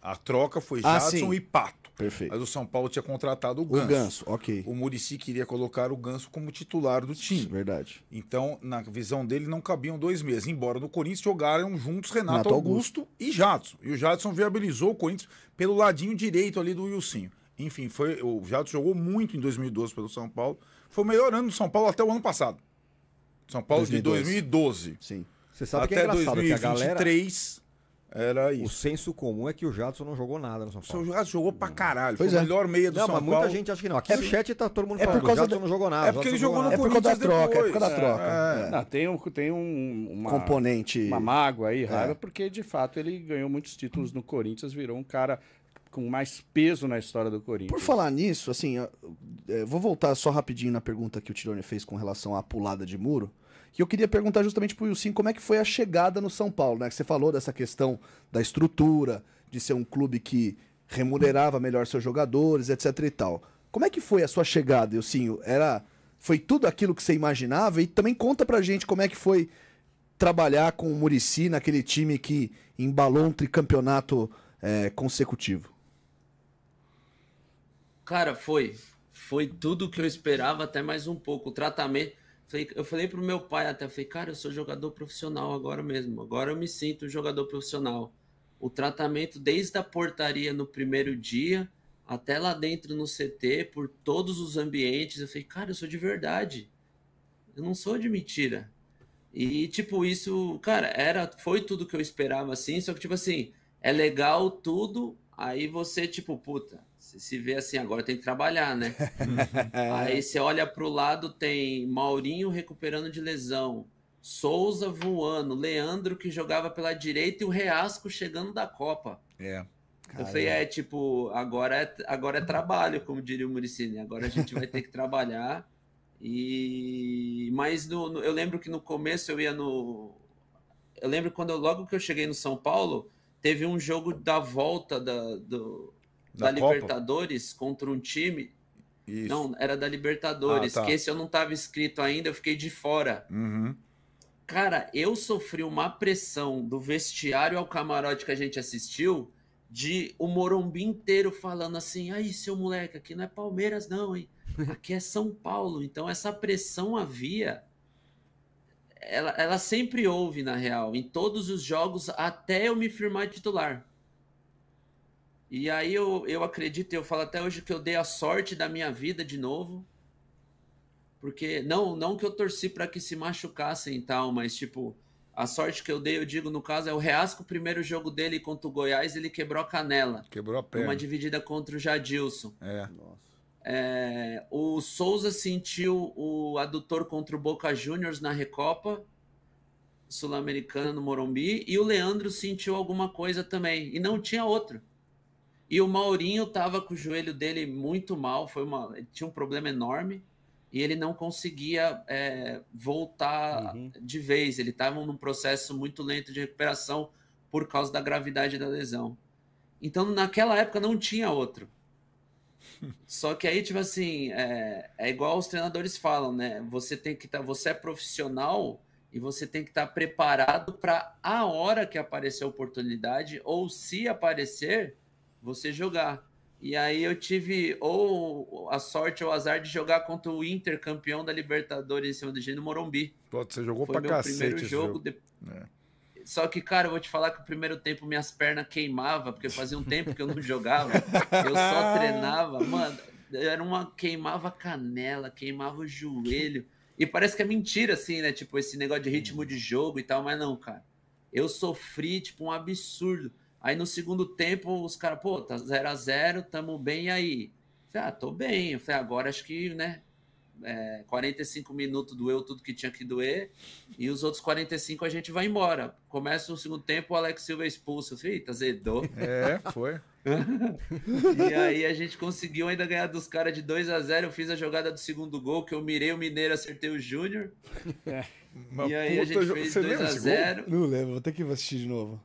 A troca foi ah, Jadson e Pato. Perfeito. Mas o São Paulo tinha contratado o Ganso. O Ganso, ok. O Murici queria colocar o Ganso como titular do time. verdade. Então, na visão dele, não cabiam dois meses. Embora no Corinthians jogaram juntos Renato, Renato Augusto, Augusto, e Jadson. E o Jadson viabilizou o Corinthians pelo ladinho direito ali do Wilson. Enfim, foi, o Jadson jogou muito em 2012 pelo São Paulo foi o melhor ano do São Paulo até o ano passado. São Paulo 2012. de 2012. Sim. Você sabe até que é engraçado 2023 que a galera... era isso. O senso comum é que o Jadson não jogou nada no São Paulo. O Jadson jogou pra caralho. Pois foi é. o melhor meia do não, São Paulo. Não, mas muita gente acha que não. É Aqui é, no chat tá todo mundo é falando que o Jadson não jogou nada. É porque ele jogou, no Corinthians É por causa da troca, é por causa da é, troca. É. Não, tem um, tem um uma, componente... Uma mágoa aí, raiva, porque de fato ele ganhou muitos títulos no Corinthians, virou um cara com mais peso na história do Corinthians. Por falar nisso, assim, eu, é, vou voltar só rapidinho na pergunta que o Tirone fez com relação à pulada de muro. E eu queria perguntar justamente pro Wilson como é que foi a chegada no São Paulo, né? Que você falou dessa questão da estrutura, de ser um clube que remunerava melhor seus jogadores, etc e tal. Como é que foi a sua chegada, Ilcinho? Era foi tudo aquilo que você imaginava e também conta pra gente como é que foi trabalhar com o Murici naquele time que embalou um tricampeonato é, consecutivo. Cara, foi. Foi tudo que eu esperava, até mais um pouco. O tratamento. Eu falei pro meu pai até, falei, cara, eu sou jogador profissional agora mesmo. Agora eu me sinto jogador profissional. O tratamento desde a portaria no primeiro dia até lá dentro no CT, por todos os ambientes, eu falei, cara, eu sou de verdade. Eu não sou de mentira. E, tipo, isso, cara, era, foi tudo que eu esperava, assim, só que, tipo assim, é legal tudo, aí você, tipo, puta, você se vê assim, agora tem que trabalhar, né? Aí você olha para o lado, tem Maurinho recuperando de lesão, Souza voando, Leandro que jogava pela direita e o Reasco chegando da Copa. É. Cara, eu falei, é, é tipo, agora é, agora é trabalho, como diria o Muricini. Né? Agora a gente vai ter que trabalhar. E mas no, no, eu lembro que no começo eu ia no eu lembro quando eu, logo que eu cheguei no São Paulo, teve um jogo da volta da, do, da, da Libertadores contra um time. Isso. Não, era da Libertadores, ah, tá. que esse eu não estava inscrito ainda, eu fiquei de fora. Uhum. Cara, eu sofri uma pressão do vestiário ao camarote que a gente assistiu, de o Morumbi inteiro falando assim: aí, seu moleque, aqui não é Palmeiras, não, hein? Aqui é São Paulo. Então, essa pressão havia. Ela, ela sempre houve, na real, em todos os jogos, até eu me firmar titular. E aí eu, eu acredito, eu falo até hoje que eu dei a sorte da minha vida de novo. Porque não, não que eu torci para que se machucassem e tal, mas tipo, a sorte que eu dei, eu digo no caso, é o Reasco, o primeiro jogo dele contra o Goiás, ele quebrou a canela. Quebrou a perna. Uma dividida contra o Jadilson. É. Nossa. É, o Souza sentiu o adutor contra o Boca Juniors na Recopa Sul-Americana no Morumbi e o Leandro sentiu alguma coisa também e não tinha outro. E o Maurinho tava com o joelho dele muito mal, foi uma, tinha um problema enorme e ele não conseguia é, voltar uhum. de vez. Ele estava num processo muito lento de recuperação por causa da gravidade da lesão. Então, naquela época não tinha outro. Só que aí, tipo assim, é, é igual os treinadores falam, né? Você tem que estar, tá, você é profissional e você tem que estar tá preparado para a hora que aparecer a oportunidade ou se aparecer, você jogar. E aí eu tive ou a sorte ou o azar de jogar contra o Inter, campeão da Libertadores em cima do Gênio Morumbi. Pô, você jogou Foi pra meu cacete primeiro jogo. jogo. De... É. Só que, cara, eu vou te falar que o primeiro tempo minhas pernas queimavam, porque fazia um tempo que eu não jogava. eu só treinava. Mano, era uma queimava canela, queimava o joelho. E parece que é mentira, assim, né? Tipo, esse negócio de ritmo uhum. de jogo e tal, mas não, cara. Eu sofri, tipo, um absurdo. Aí no segundo tempo, os caras, pô, tá 0 a 0 tamo bem aí. falei, ah, tô bem. Eu falei, agora acho que, né? É, 45 minutos doeu tudo que tinha que doer, e os outros 45 a gente vai embora. Começa o segundo tempo, o Alex Silva é expulso. Eu falei, eita, zedou. É, foi. e aí a gente conseguiu ainda ganhar dos caras de 2 a 0 Eu fiz a jogada do segundo gol, que eu mirei o Mineiro, acertei o Júnior. É. e aí a gente fez 2 a 0 Não lembro, vou ter que assistir de novo.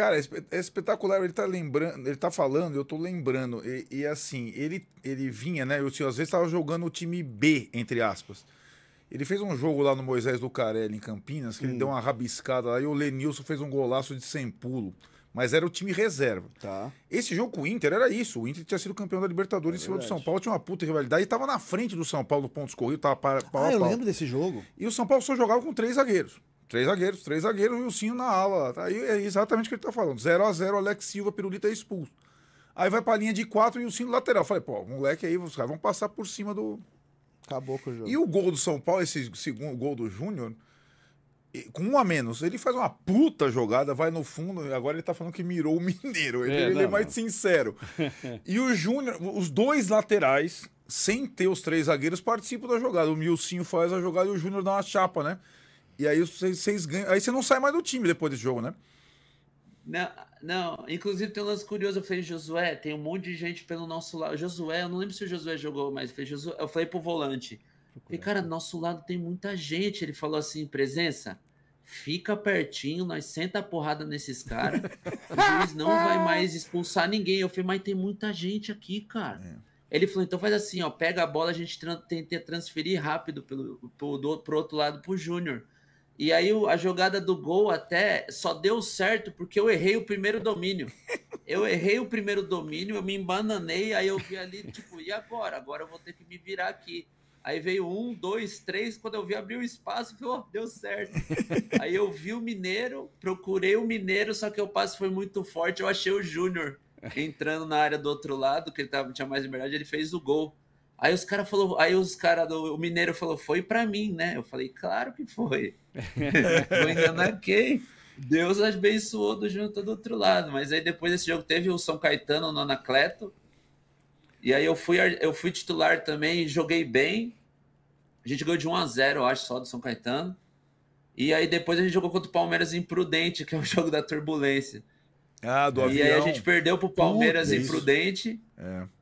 Cara, é, é espetacular. Ele tá lembrando, ele tá falando, eu tô lembrando. E, e assim, ele, ele vinha, né? Eu assim, às vezes tava jogando o time B, entre aspas. Ele fez um jogo lá no Moisés do Carelli, em Campinas, que hum. ele deu uma rabiscada lá e o Lenilson fez um golaço de sem pulo. Mas era o time reserva. Tá. Esse jogo com o Inter era isso. O Inter tinha sido campeão da Libertadores é em cima do São Paulo, tinha uma puta rivalidade e tava na frente do São Paulo pontos corridos, tava para. Ah, eu lembro desse jogo. E o São Paulo só jogava com três zagueiros. Três zagueiros, três zagueiros e o Cinho na ala. Tá? Aí é exatamente o que ele tá falando. 0 a 0 Alex Silva, Pirulita é expulso. Aí vai pra linha de quatro e o Cinho lateral. Falei, pô, moleque aí, os caras vão passar por cima do. Acabou com o jogo. E o gol do São Paulo, esse segundo gol do Júnior, com um a menos, ele faz uma puta jogada, vai no fundo, agora ele tá falando que mirou o Mineiro. Ele é, ele é não, é mais sincero. e o Júnior, os dois laterais, sem ter os três zagueiros, participam da jogada. O Milcinho faz a jogada e o Júnior dá uma chapa, né? E aí vocês ganham. Aí você não sai mais do time depois desse jogo, né? Não, não, inclusive tem um lance curioso, eu falei, Josué, tem um monte de gente pelo nosso lado. Josué, eu não lembro se o Josué jogou, mas falei, Josué, eu falei pro volante. E cara, nosso lado tem muita gente. Ele falou assim, presença, fica pertinho, nós senta a porrada nesses caras. o juiz não vai mais expulsar ninguém. Eu falei, mas tem muita gente aqui, cara. É. Ele falou, então faz assim, ó, pega a bola, a gente tenta transferir rápido pelo, pro, do, pro outro lado pro Júnior. E aí a jogada do gol até só deu certo porque eu errei o primeiro domínio. Eu errei o primeiro domínio, eu me embananei, aí eu vi ali, tipo, e agora? Agora eu vou ter que me virar aqui. Aí veio um, dois, três, quando eu vi abriu o espaço, falei, oh, deu certo. aí eu vi o Mineiro, procurei o Mineiro, só que o passe foi muito forte, eu achei o Júnior entrando na área do outro lado, que ele tava, tinha mais liberdade, ele fez o gol. Aí os caras falou, aí os cara do o mineiro falou, foi para mim, né? Eu falei, claro que foi. Vou enganar quem? Deus abençoou do junto do outro lado. Mas aí depois desse jogo teve o São Caetano no Anacleto. E aí eu fui, eu fui titular também, joguei bem. A gente ganhou de 1 a 0 eu acho, só do São Caetano. E aí depois a gente jogou contra o Palmeiras Imprudente, que é o jogo da turbulência. Ah, do e avião. E aí a gente perdeu pro Palmeiras Puta, Imprudente. Isso. É.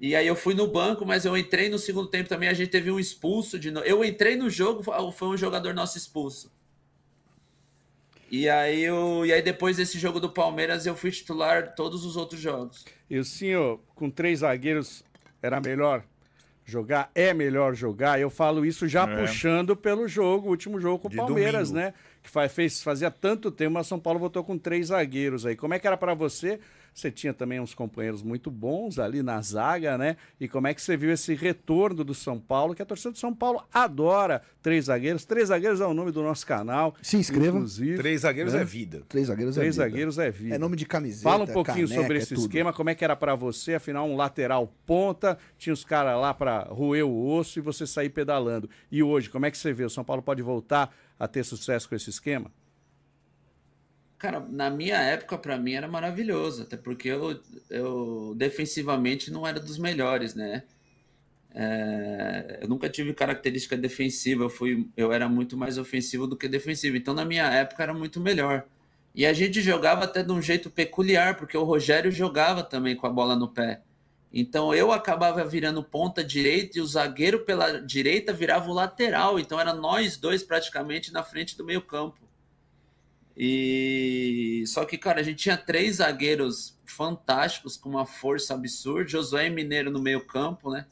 E aí eu fui no banco, mas eu entrei no segundo tempo também. A gente teve um expulso de novo. Eu entrei no jogo, foi um jogador nosso expulso. E aí, eu, e aí depois desse jogo do Palmeiras, eu fui titular todos os outros jogos. E o senhor, com três zagueiros, era melhor jogar? É melhor jogar? Eu falo isso já é. puxando pelo jogo, o último jogo com o Palmeiras, domingo. né? Que faz, fez, fazia tanto tempo, mas São Paulo votou com três zagueiros aí. Como é que era para você você tinha também uns companheiros muito bons ali na zaga, né? E como é que você viu esse retorno do São Paulo, que a torcida do São Paulo adora três zagueiros. Três zagueiros é o nome do nosso canal. Se inscrevam. Três zagueiros né? é vida. Três zagueiros é três vida. Três zagueiros é vida. É nome de camiseta. Fala um pouquinho caneca, sobre é esse é esquema, como é que era para você, afinal, um lateral ponta, tinha os caras lá para roer o osso e você sair pedalando. E hoje, como é que você vê? O São Paulo pode voltar a ter sucesso com esse esquema? Cara, na minha época, para mim era maravilhoso, até porque eu, eu defensivamente não era dos melhores, né? É, eu nunca tive característica defensiva, eu, fui, eu era muito mais ofensivo do que defensivo, então na minha época era muito melhor. E a gente jogava até de um jeito peculiar, porque o Rogério jogava também com a bola no pé. Então eu acabava virando ponta direita e o zagueiro pela direita virava o lateral. Então era nós dois praticamente na frente do meio campo. E só que, cara, a gente tinha três zagueiros fantásticos com uma força absurda. Josué Mineiro no meio-campo, né?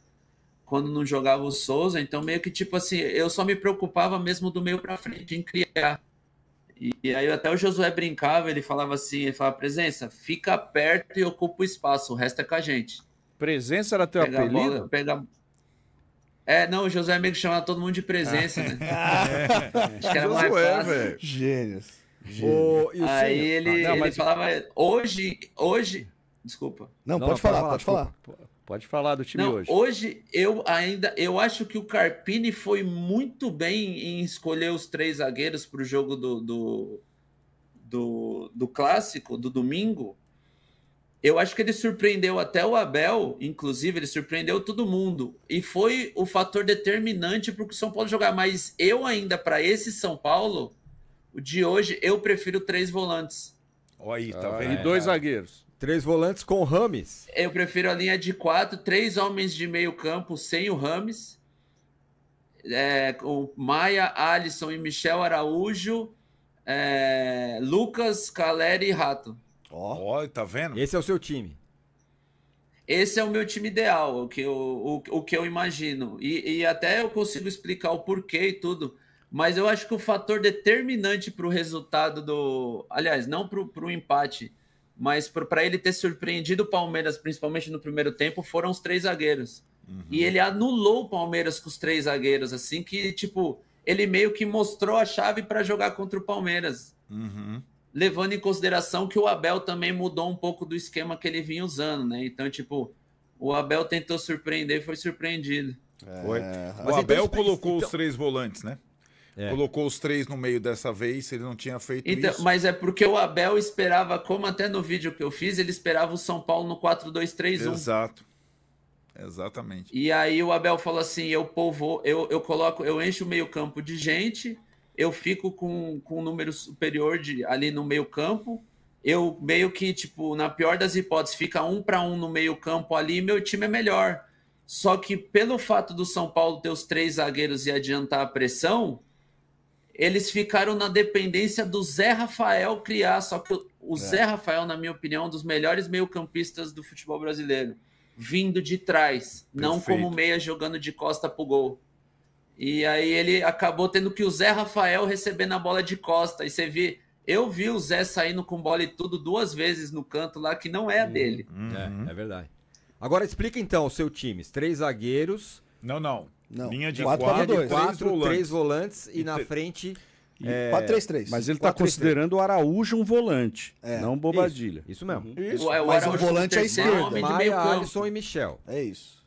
Quando não jogava o Souza, então meio que tipo assim, eu só me preocupava mesmo do meio para frente em criar. E aí até o Josué brincava, ele falava assim, ele falava, presença, fica perto e ocupa o espaço, o resto é com a gente. Presença era teu pega apelido? Bola, pega... É, não, o Josué meio que chamava todo mundo de presença, né? Acho que era Josué, velho. Gênios. O, aí senhor? ele, ah, não, ele falava, hoje, hoje, desculpa. Não, não pode, falar, pode falar, pode falar. Pode falar do time não, hoje. Hoje eu ainda, eu acho que o Carpini foi muito bem em escolher os três zagueiros para o jogo do, do, do, do clássico, do domingo. Eu acho que ele surpreendeu até o Abel, inclusive, ele surpreendeu todo mundo. E foi o fator determinante para o São Paulo jogar. Mas eu ainda, para esse São Paulo, o de hoje, eu prefiro três volantes. Olha aí, tá ah, vendo? É. E dois zagueiros. Três volantes com Rames. Eu prefiro a linha de quatro, três homens de meio campo sem o Rames. É, com Maia, Alisson e Michel Araújo, é, Lucas, Caleri e Rato. Ó, oh. tá vendo? Esse é o seu time. Esse é o meu time ideal, o que eu, o, o que eu imagino. E, e até eu consigo explicar o porquê e tudo. Mas eu acho que o fator determinante para o resultado do. Aliás, não para o empate, mas para ele ter surpreendido o Palmeiras, principalmente no primeiro tempo, foram os três zagueiros. Uhum. E ele anulou o Palmeiras com os três zagueiros, assim que, tipo, ele meio que mostrou a chave para jogar contra o Palmeiras. Uhum. Levando em consideração que o Abel também mudou um pouco do esquema que ele vinha usando, né? Então, tipo, o Abel tentou surpreender e foi surpreendido. É... Foi. O então Abel então, colocou então... os três volantes, né? É. Colocou os três no meio dessa vez, ele não tinha feito então, isso. Mas é porque o Abel esperava, como até no vídeo que eu fiz, ele esperava o São Paulo no 4-2-3-1. Exato. Exatamente. E aí o Abel falou assim: eu povo, eu, eu coloco, eu encho o meio-campo de gente, eu fico com, com um número superior de, ali no meio-campo. Eu meio que, tipo, na pior das hipóteses, fica um para um no meio-campo ali, meu time é melhor. Só que pelo fato do São Paulo ter os três zagueiros e adiantar a pressão, eles ficaram na dependência do Zé Rafael criar, só que o é. Zé Rafael, na minha opinião, é um dos melhores meio-campistas do futebol brasileiro, vindo de trás, Perfeito. não como meia jogando de costa pro gol. E aí ele acabou tendo que o Zé Rafael receber na bola de costa. E você vê, eu vi o Zé saindo com bola e tudo duas vezes no canto lá, que não é a uhum. dele. É, uhum. É, é verdade. Agora explica então o seu time: três zagueiros. Não, não. Não. Linha de 4, 4, 4 de 4 volantes. 3 volantes e, e na frente. 4-3-3. É, mas ele está considerando o Araújo um volante, é. não Bobadilha. Isso, uhum. isso mesmo. Isso. O, o Mas um volante à é esquerda. Maia, Alisson e Michel. É isso.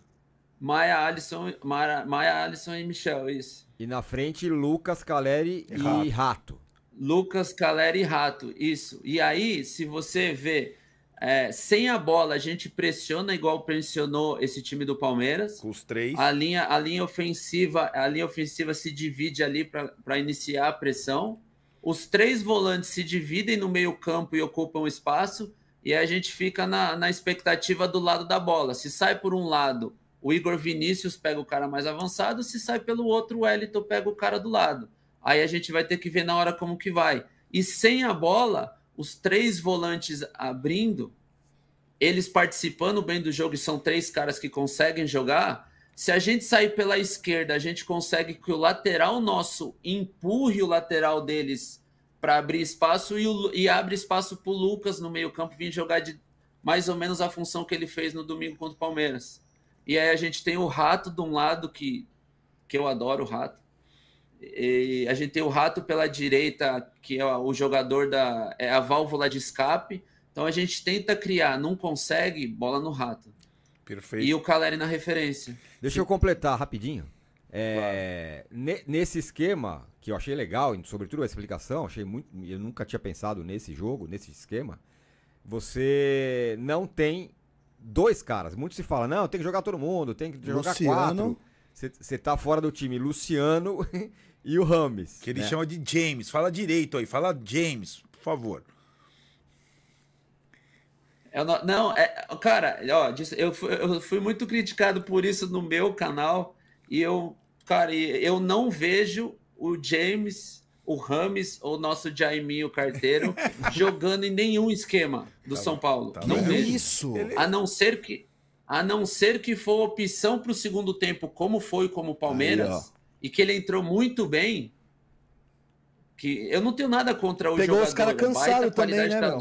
Maia, Alisson, Maia, Maia, Alisson e Michel, isso. E na frente, Lucas, Caleri e, e Rato. Rato. Lucas, Caleri e Rato, isso. E aí, se você vê é, sem a bola, a gente pressiona igual pressionou esse time do Palmeiras. Com os três. A linha, a linha, ofensiva, a linha ofensiva se divide ali para iniciar a pressão. Os três volantes se dividem no meio-campo e ocupam espaço. E a gente fica na, na expectativa do lado da bola. Se sai por um lado, o Igor Vinícius pega o cara mais avançado. Se sai pelo outro, o Wellington pega o cara do lado. Aí a gente vai ter que ver na hora como que vai. E sem a bola os três volantes abrindo, eles participando bem do jogo e são três caras que conseguem jogar. Se a gente sair pela esquerda, a gente consegue que o lateral nosso empurre o lateral deles para abrir espaço e, o, e abre espaço para o Lucas no meio-campo vir jogar de mais ou menos a função que ele fez no domingo contra o Palmeiras. E aí a gente tem o Rato de um lado, que, que eu adoro o Rato, e a gente tem o Rato pela direita, que é o jogador da é a válvula de escape. Então a gente tenta criar, não consegue, bola no Rato. Perfeito. E o Caleri na referência. Deixa eu completar rapidinho. É, claro. Nesse esquema, que eu achei legal, sobretudo a explicação, achei muito, eu nunca tinha pensado nesse jogo, nesse esquema. Você não tem dois caras. Muito se fala, não, tem que jogar todo mundo, tem que jogar Luciano. quatro. Você tá fora do time. Luciano e o Rames. Que ele né? chama de James. Fala direito aí, fala James, por favor. Eu é não, não é, cara, ó, eu, fui, eu fui muito criticado por isso no meu canal e eu, cara, eu não vejo o James, o Rames ou o nosso Jaiminho Carteiro jogando em nenhum esquema do tá São Paulo. Tá não vejo. Isso. A não ser que a não ser que for opção para o segundo tempo, como foi como o Palmeiras. Aí, e que ele entrou muito bem. Que eu não tenho nada contra o Pegou jogador. Pegou os caras cansados também, né, tá...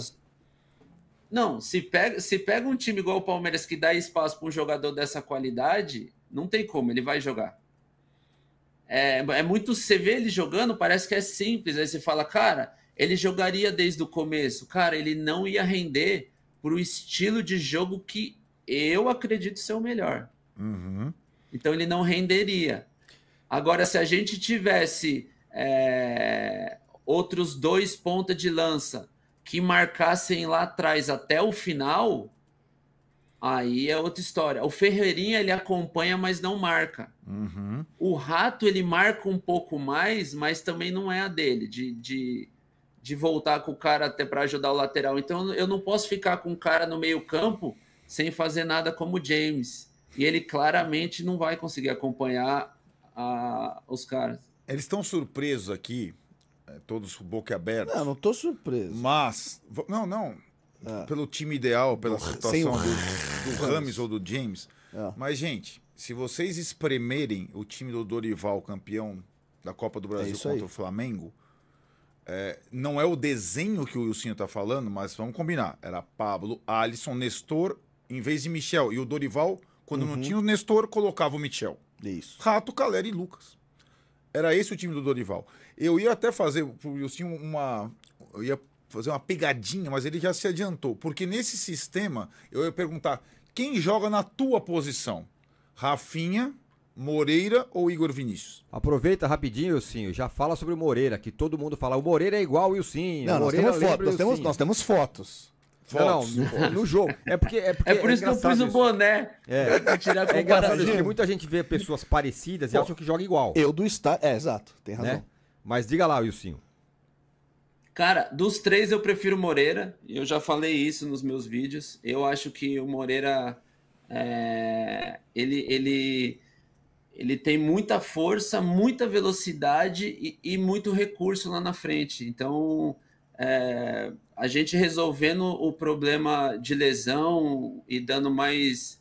Não, se pega, se pega um time igual o Palmeiras que dá espaço para um jogador dessa qualidade, não tem como, ele vai jogar. É, é muito. Você vê ele jogando, parece que é simples. Aí você fala, cara, ele jogaria desde o começo. Cara, ele não ia render para o estilo de jogo que eu acredito ser o melhor. Uhum. Então ele não renderia. Agora, se a gente tivesse é, outros dois ponta de lança que marcassem lá atrás até o final, aí é outra história. O Ferreirinha ele acompanha, mas não marca. Uhum. O Rato ele marca um pouco mais, mas também não é a dele, de, de, de voltar com o cara até para ajudar o lateral. Então eu não posso ficar com o cara no meio-campo sem fazer nada como o James. E ele claramente não vai conseguir acompanhar a, os caras. Eles estão surpresos aqui, é, todos com boca aberta. Não, não tô surpreso. Mas, não, não. É. Pelo time ideal, pela o, situação o... do, do Rames ou do James. É. Mas, gente, se vocês espremerem o time do Dorival, campeão da Copa do é Brasil é contra aí. o Flamengo, é, não é o desenho que o Wilson está falando, mas vamos combinar. Era Pablo, Alisson, Nestor, em vez de Michel. E o Dorival, quando uhum. não tinha o Nestor, colocava o Michel. Isso. Rato, Caleri e Lucas. Era esse o time do Dorival. Eu ia até fazer, eu tinha uma. Eu ia fazer uma pegadinha, mas ele já se adiantou. Porque nesse sistema, eu ia perguntar: quem joga na tua posição? Rafinha, Moreira ou Igor Vinícius? Aproveita rapidinho, Ilcinho, já fala sobre o Moreira, que todo mundo fala, o Moreira é igual o Ilcinho. Não, o nós, temos foto, nós, temos, nós, temos fotos não, não, no, no, jogo. É, porque, é, porque é por é isso que eu pus isso. o boné. É, tirar é engraçado isso, muita gente vê pessoas parecidas e acha acham que joga igual. Eu do estádio. É, exato, tem né? razão. Né? Mas diga lá, Wilson. Cara, dos três eu prefiro Moreira. Eu já falei isso nos meus vídeos. Eu acho que o Moreira. É, ele, ele, ele tem muita força, muita velocidade e, e muito recurso lá na frente. Então, é, a gente resolvendo o problema de lesão e dando mais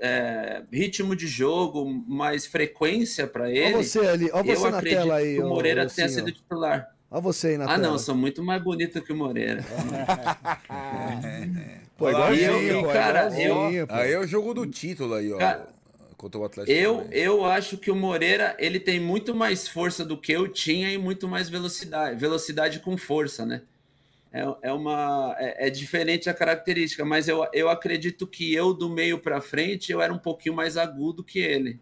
é, ritmo de jogo, mais frequência para ele. Olha você ali, olha você na tela aí. Que o Moreira tenha sido titular. Olha você aí na ah, tela. Ah, não, sou muito mais bonito que o Moreira. pô, igualzinho, eu, pô, cara, eu... Aí é o jogo do título aí, ó. Cara, contra o Atlético. Eu, eu acho que o Moreira, ele tem muito mais força do que eu tinha e muito mais velocidade. Velocidade com força, né? É, é, uma é, é, diferente a característica, mas eu, eu acredito que eu do meio para frente eu era um pouquinho mais agudo que ele.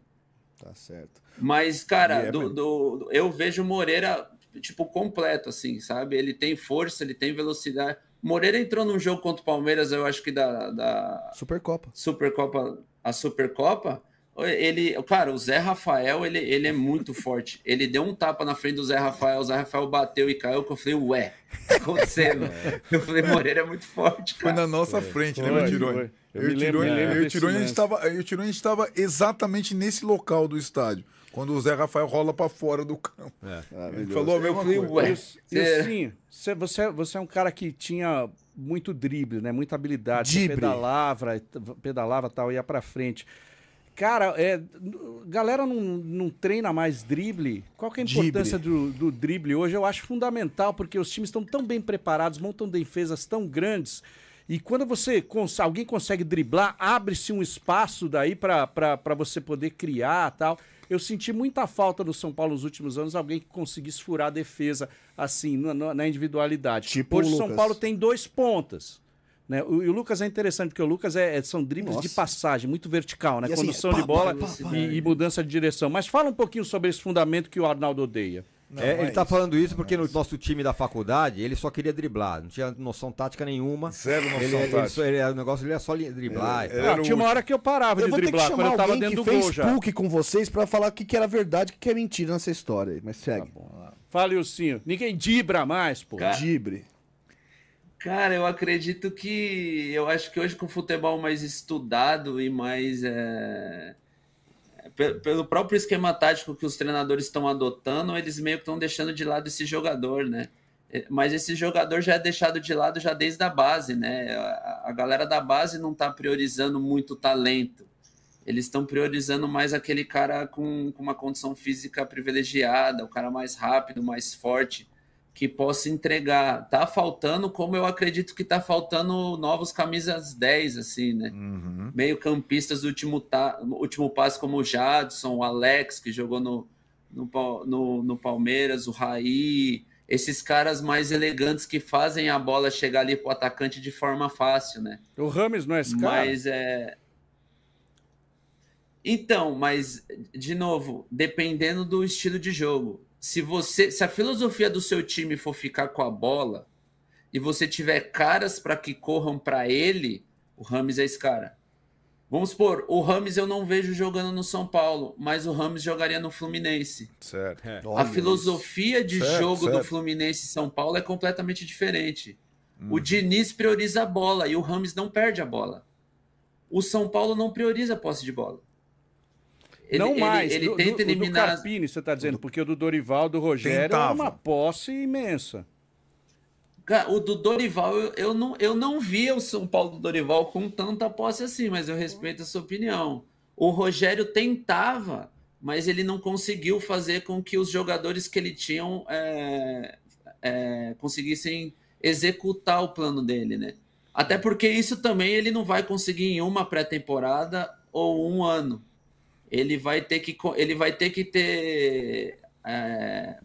Tá certo. Mas cara, é, do, do, eu vejo Moreira tipo completo assim, sabe? Ele tem força, ele tem velocidade. Moreira entrou num jogo contra o Palmeiras, eu acho que da, da Supercopa. Supercopa, a Supercopa ele, claro o Zé Rafael, ele, ele é muito forte. Ele deu um tapa na frente do Zé Rafael, o Zé Rafael bateu e caiu, que eu falei, ué, tá acontecendo? É. eu falei, Moreira é muito forte, cara. Foi na nossa frente, né, meu Tirone? Eu e o Tirone, eu a gente estava eu a gente exatamente nesse local do estádio. Quando o Zé Rafael rola para fora do campo. É. ele falou a mesma eu falei, coisa. Ué, sim, você, você, você é um cara que tinha muito drible, né? Muita habilidade. Pedalava, pedalava tal, ia para frente. Cara, é, galera não, não treina mais drible. Qual que é a importância do, do, drible hoje? Eu acho fundamental, porque os times estão tão bem preparados, montam defesas tão grandes. E quando você alguém consegue driblar, abre-se um espaço daí para você poder criar tal. Eu senti muita falta no São Paulo nos últimos anos, alguém que conseguisse furar a defesa assim, na, na individualidade. Tipo Hoje o São Paulo tem dois pontas. Né? O, e o Lucas é interessante, porque o Lucas é, é são dribles Nossa. de passagem, muito vertical, né? E Condução assim, é, de bola pá, pá, pá, e, mudança de direção. Mas fala um pouquinho sobre esse fundamento que o Arnaldo odeia. Não, é, não ele está é falando isso porque é no nosso time da faculdade ele só queria driblar, não tinha noção tática nenhuma. Zero noção ele, tática. Ele, só, ele, o negócio ele era só driblar. Ele, ah, tinha uma hora que eu parava eu de driblar quando eu tava dentro do gol já. com vocês para falar o que, que era verdade, o que, é mentira nessa história. Mas segue. Tá bom. Fale, Ursinho. Ninguém dibra mais, pô. Cara, Dibre. Cara, eu acredito que. Eu acho que hoje, com o futebol mais estudado e mais. É, pelo próprio esquema tático que os treinadores estão adotando, eles meio que estão deixando de lado esse jogador, né? Eh, mas esse jogador já é deixado de lado já desde a base, né? A galera da base não está priorizando muito o talento. Eles estão priorizando mais aquele cara com, com uma condição física privilegiada, o cara mais rápido, mais forte que possa entregar. Tá faltando, como eu acredito que tá faltando novos camisas 10, assim, né? Uhum. Meio campistas do último, ta... último passo, como o Jadson, o Alex, que jogou no, no, no, no Palmeiras, o Raí, esses caras mais elegantes que fazem a bola chegar ali pro atacante de forma fácil, né? O Rames não é esse cara? Mas é... Então, mas, de novo, dependendo do estilo de jogo se você, se a filosofia do seu time for ficar com a bola e você tiver caras para que corram para ele, o Rames é esse cara. Vamos supor, o Rames eu não vejo jogando no São Paulo, mas o Rames jogaria no Fluminense. Certo. É. A filosofia de certo, jogo certo. do Fluminense e São Paulo é completamente diferente. Uhum. O Diniz prioriza a bola e o Rames não perde a bola. O São Paulo não prioriza a posse de bola. Ele, não ele, mais. Ele, ele do, tenta eliminar. o Carpini, você está dizendo, porque o do Dorival, do Rogério, Tentava. é uma posse imensa. O do Dorival, eu, eu, não, eu não via o São Paulo do Dorival com tanta posse assim, mas eu respeito a sua opinião. O Rogério tentava, mas ele não conseguiu fazer com que os jogadores que ele tinham é, é, conseguissem executar o plano dele, né? Até porque isso também ele não vai conseguir em uma pré-temporada ou um ano ele vai ter que ele vai ter que ter é,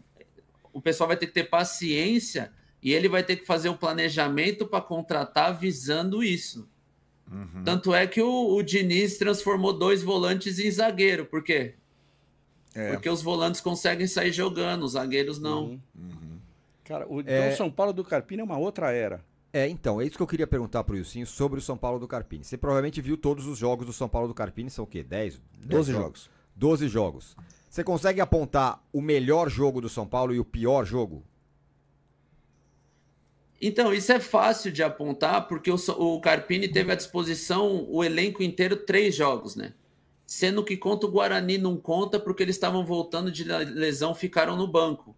o pessoal vai ter que ter paciência e ele vai ter que fazer um planejamento para contratar visando isso. Uhum. Tanto é que o, o, Diniz transformou dois volantes em zagueiro, por quê? É. Porque os volantes conseguem sair jogando, os zagueiros não. Uhum. Uhum. Cara, o é... São Paulo do Carpini é uma outra era. É, então, é isso que eu queria perguntar pro Wilson sobre o São Paulo do Carpini. Você provavelmente viu todos os jogos do São Paulo do Carpini, são o quê? 10? 12 jogos. 12 jogos. Você consegue apontar o melhor jogo do São Paulo e o pior jogo? Então, isso é fácil de apontar, porque o, o Carpini teve à disposição o elenco inteiro três jogos, né? Sendo que contra o Guarani não conta, porque eles estavam voltando de lesão, ficaram no banco.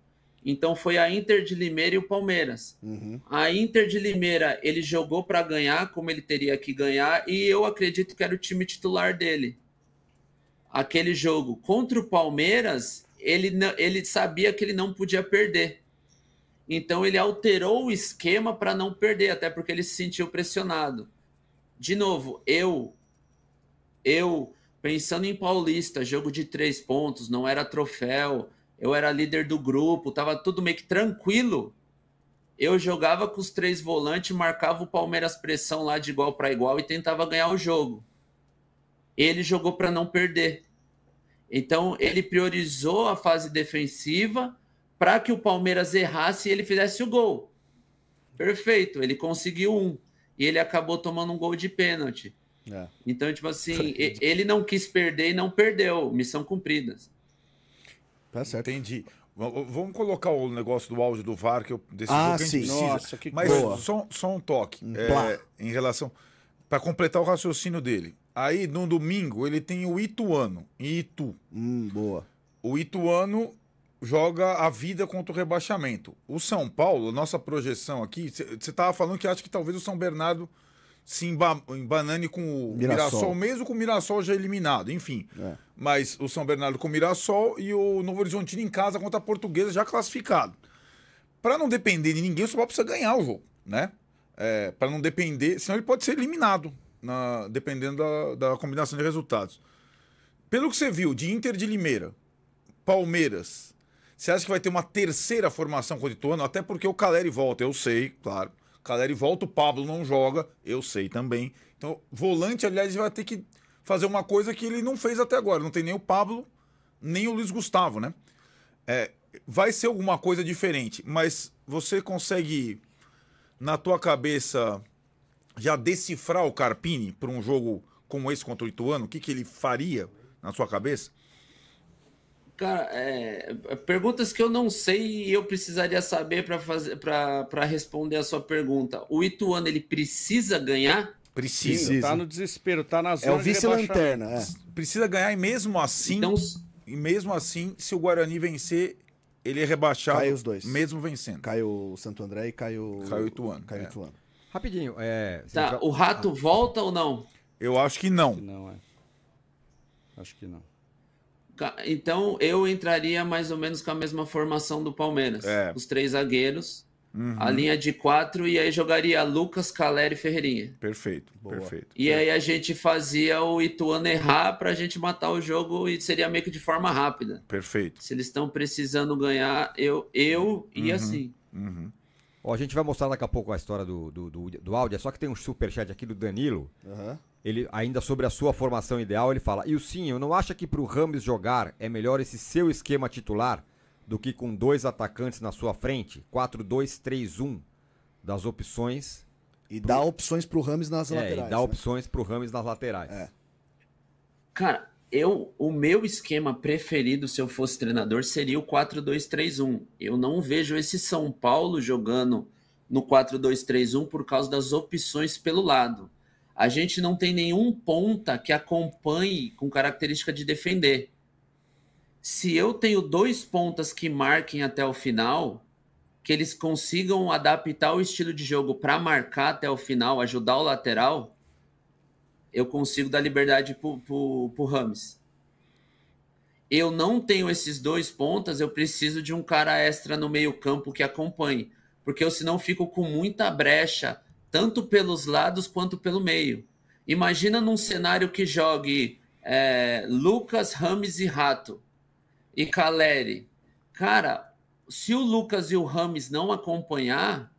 Então foi a Inter de Limeira e o Palmeiras. Uhum. A Inter de Limeira ele jogou para ganhar, como ele teria que ganhar, e eu acredito que era o time titular dele. Aquele jogo contra o Palmeiras, ele, ele sabia que ele não podia perder. Então ele alterou o esquema para não perder, até porque ele se sentiu pressionado. De novo, eu, eu pensando em Paulista, jogo de três pontos, não era troféu eu era líder do grupo, tava tudo meio que tranquilo. Eu jogava com os três volantes, marcava o Palmeiras pressão lá de igual para igual e tentava ganhar o jogo. Ele jogou para não perder. Então ele priorizou a fase defensiva para que o Palmeiras errasse e ele fizesse o gol. Perfeito, ele conseguiu um e ele acabou tomando um gol de pênalti. É. Então, tipo assim, ele não quis perder e não perdeu. Missão cumprida. Tá certo. Entendi. Vamos colocar o negócio do áudio do VAR, que eu decidi ah, que sim. Nossa, que Mas boa. Só, só um toque é, em relação. para completar o raciocínio dele. Aí, no domingo, ele tem o Ituano. Itu. Hum, boa. O Ituano joga a vida contra o rebaixamento. O São Paulo, nossa projeção aqui, você estava falando que acha que talvez o São Bernardo se em embanane com o Mirassol. Mirassol. mesmo com o Mirassol já eliminado, enfim. É. Mas o São Bernardo com o Mirassol e o Novo Horizontino em casa contra a Portuguesa já classificado. Para não depender de ninguém, o São Paulo precisa ganhar o jogo, né? É, Para não depender, senão ele pode ser eliminado, na, dependendo da, da combinação de resultados. Pelo que você viu de Inter de Limeira, Palmeiras, você acha que vai ter uma terceira formação contra o Ituano? Até porque o Caleri volta, eu sei, claro. Caleri volta, o Pablo não joga, eu sei também. Então, volante, aliás, vai ter que fazer uma coisa que ele não fez até agora. Não tem nem o Pablo, nem o Luiz Gustavo, né? É, vai ser alguma coisa diferente, mas você consegue, na tua cabeça, já decifrar o Carpini para um jogo como esse contra o Ituano? O que, que ele faria na sua cabeça? Cara, é, é, perguntas que eu não sei e eu precisaria saber para responder a sua pergunta. O Ituano ele precisa ganhar? Precisa. precisa. Tá no desespero, tá na zona. É o vice-lanterna. É. Precisa ganhar e mesmo assim, então, e mesmo assim, se o Guarani vencer, ele é rebaixado. Cai os dois. Mesmo vencendo. Cai o Santo André e cai o. Cai o Ituano. Cai é. o Ituano. Rapidinho, é. Tá, já... o rato ah. volta ou não? Eu acho que não. Acho que não, é. Acho que não. Então eu entraria mais ou menos com a mesma formação do Palmeiras. É. Os três zagueiros, uhum. a linha de quatro, e aí jogaria Lucas, Caleri e Ferreirinha. Perfeito, Boa. perfeito. E perfeito. aí a gente fazia o Ituano errar pra gente matar o jogo e seria meio que de forma rápida. Perfeito. Se eles estão precisando ganhar, eu, eu ia uhum. assim. Uhum. Ó, a gente vai mostrar daqui a pouco a história do, do, do, do áudio, é só que tem um superchat aqui do Danilo. Uhum ele ainda sobre a sua formação ideal, ele fala: "E o sim, eu não acha que para o Rams jogar é melhor esse seu esquema titular do que com dois atacantes na sua frente, 4-2-3-1 das opções e pro... dá opções para o Rams nas é, laterais. E dá né? opções para o Rams nas laterais. É. Cara, eu o meu esquema preferido se eu fosse treinador seria o 4-2-3-1. Eu não vejo esse São Paulo jogando no 4-2-3-1 por causa das opções pelo lado a gente não tem nenhum ponta que acompanhe com característica de defender. Se eu tenho dois pontas que marquem até o final, que eles consigam adaptar o estilo de jogo para marcar até o final, ajudar o lateral, eu consigo dar liberdade para o Rames. Eu não tenho esses dois pontas, eu preciso de um cara extra no meio campo que acompanhe, porque eu senão fico com muita brecha tanto pelos lados quanto pelo meio. Imagina num cenário que jogue é, Lucas, Rames e Rato e Caleri. Cara, se o Lucas e o Rames não acompanhar,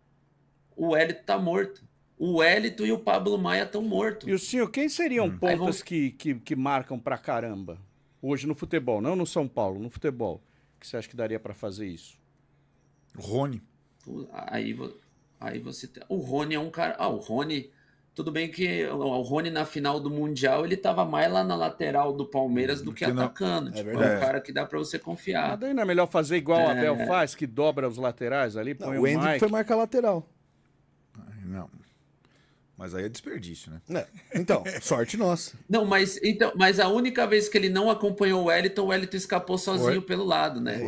o elito tá morto. O Hélito e o Pablo Maia estão mortos. E o senhor, quem seriam hum. pontas vamos... que, que, que marcam pra caramba? Hoje no futebol, não no São Paulo, no futebol. Que você acha que daria para fazer isso? Rony. Aí Aí você tem... Tá, o Rony é um cara. Ah, o Rony. Tudo bem que o Rony na final do Mundial ele tava mais lá na lateral do Palmeiras do que, que atacando. É, tipo, é um cara que dá para você confiar. Mas daí não é melhor fazer igual é... Abel faz, que dobra os laterais ali, põe o Hendrick foi marcar lateral. não. Mas aí é desperdício, né? É, então, sorte nossa. Não, mas, então, mas a única vez que ele não acompanhou o Wellington, o Wellington escapou sozinho pelo lado, né?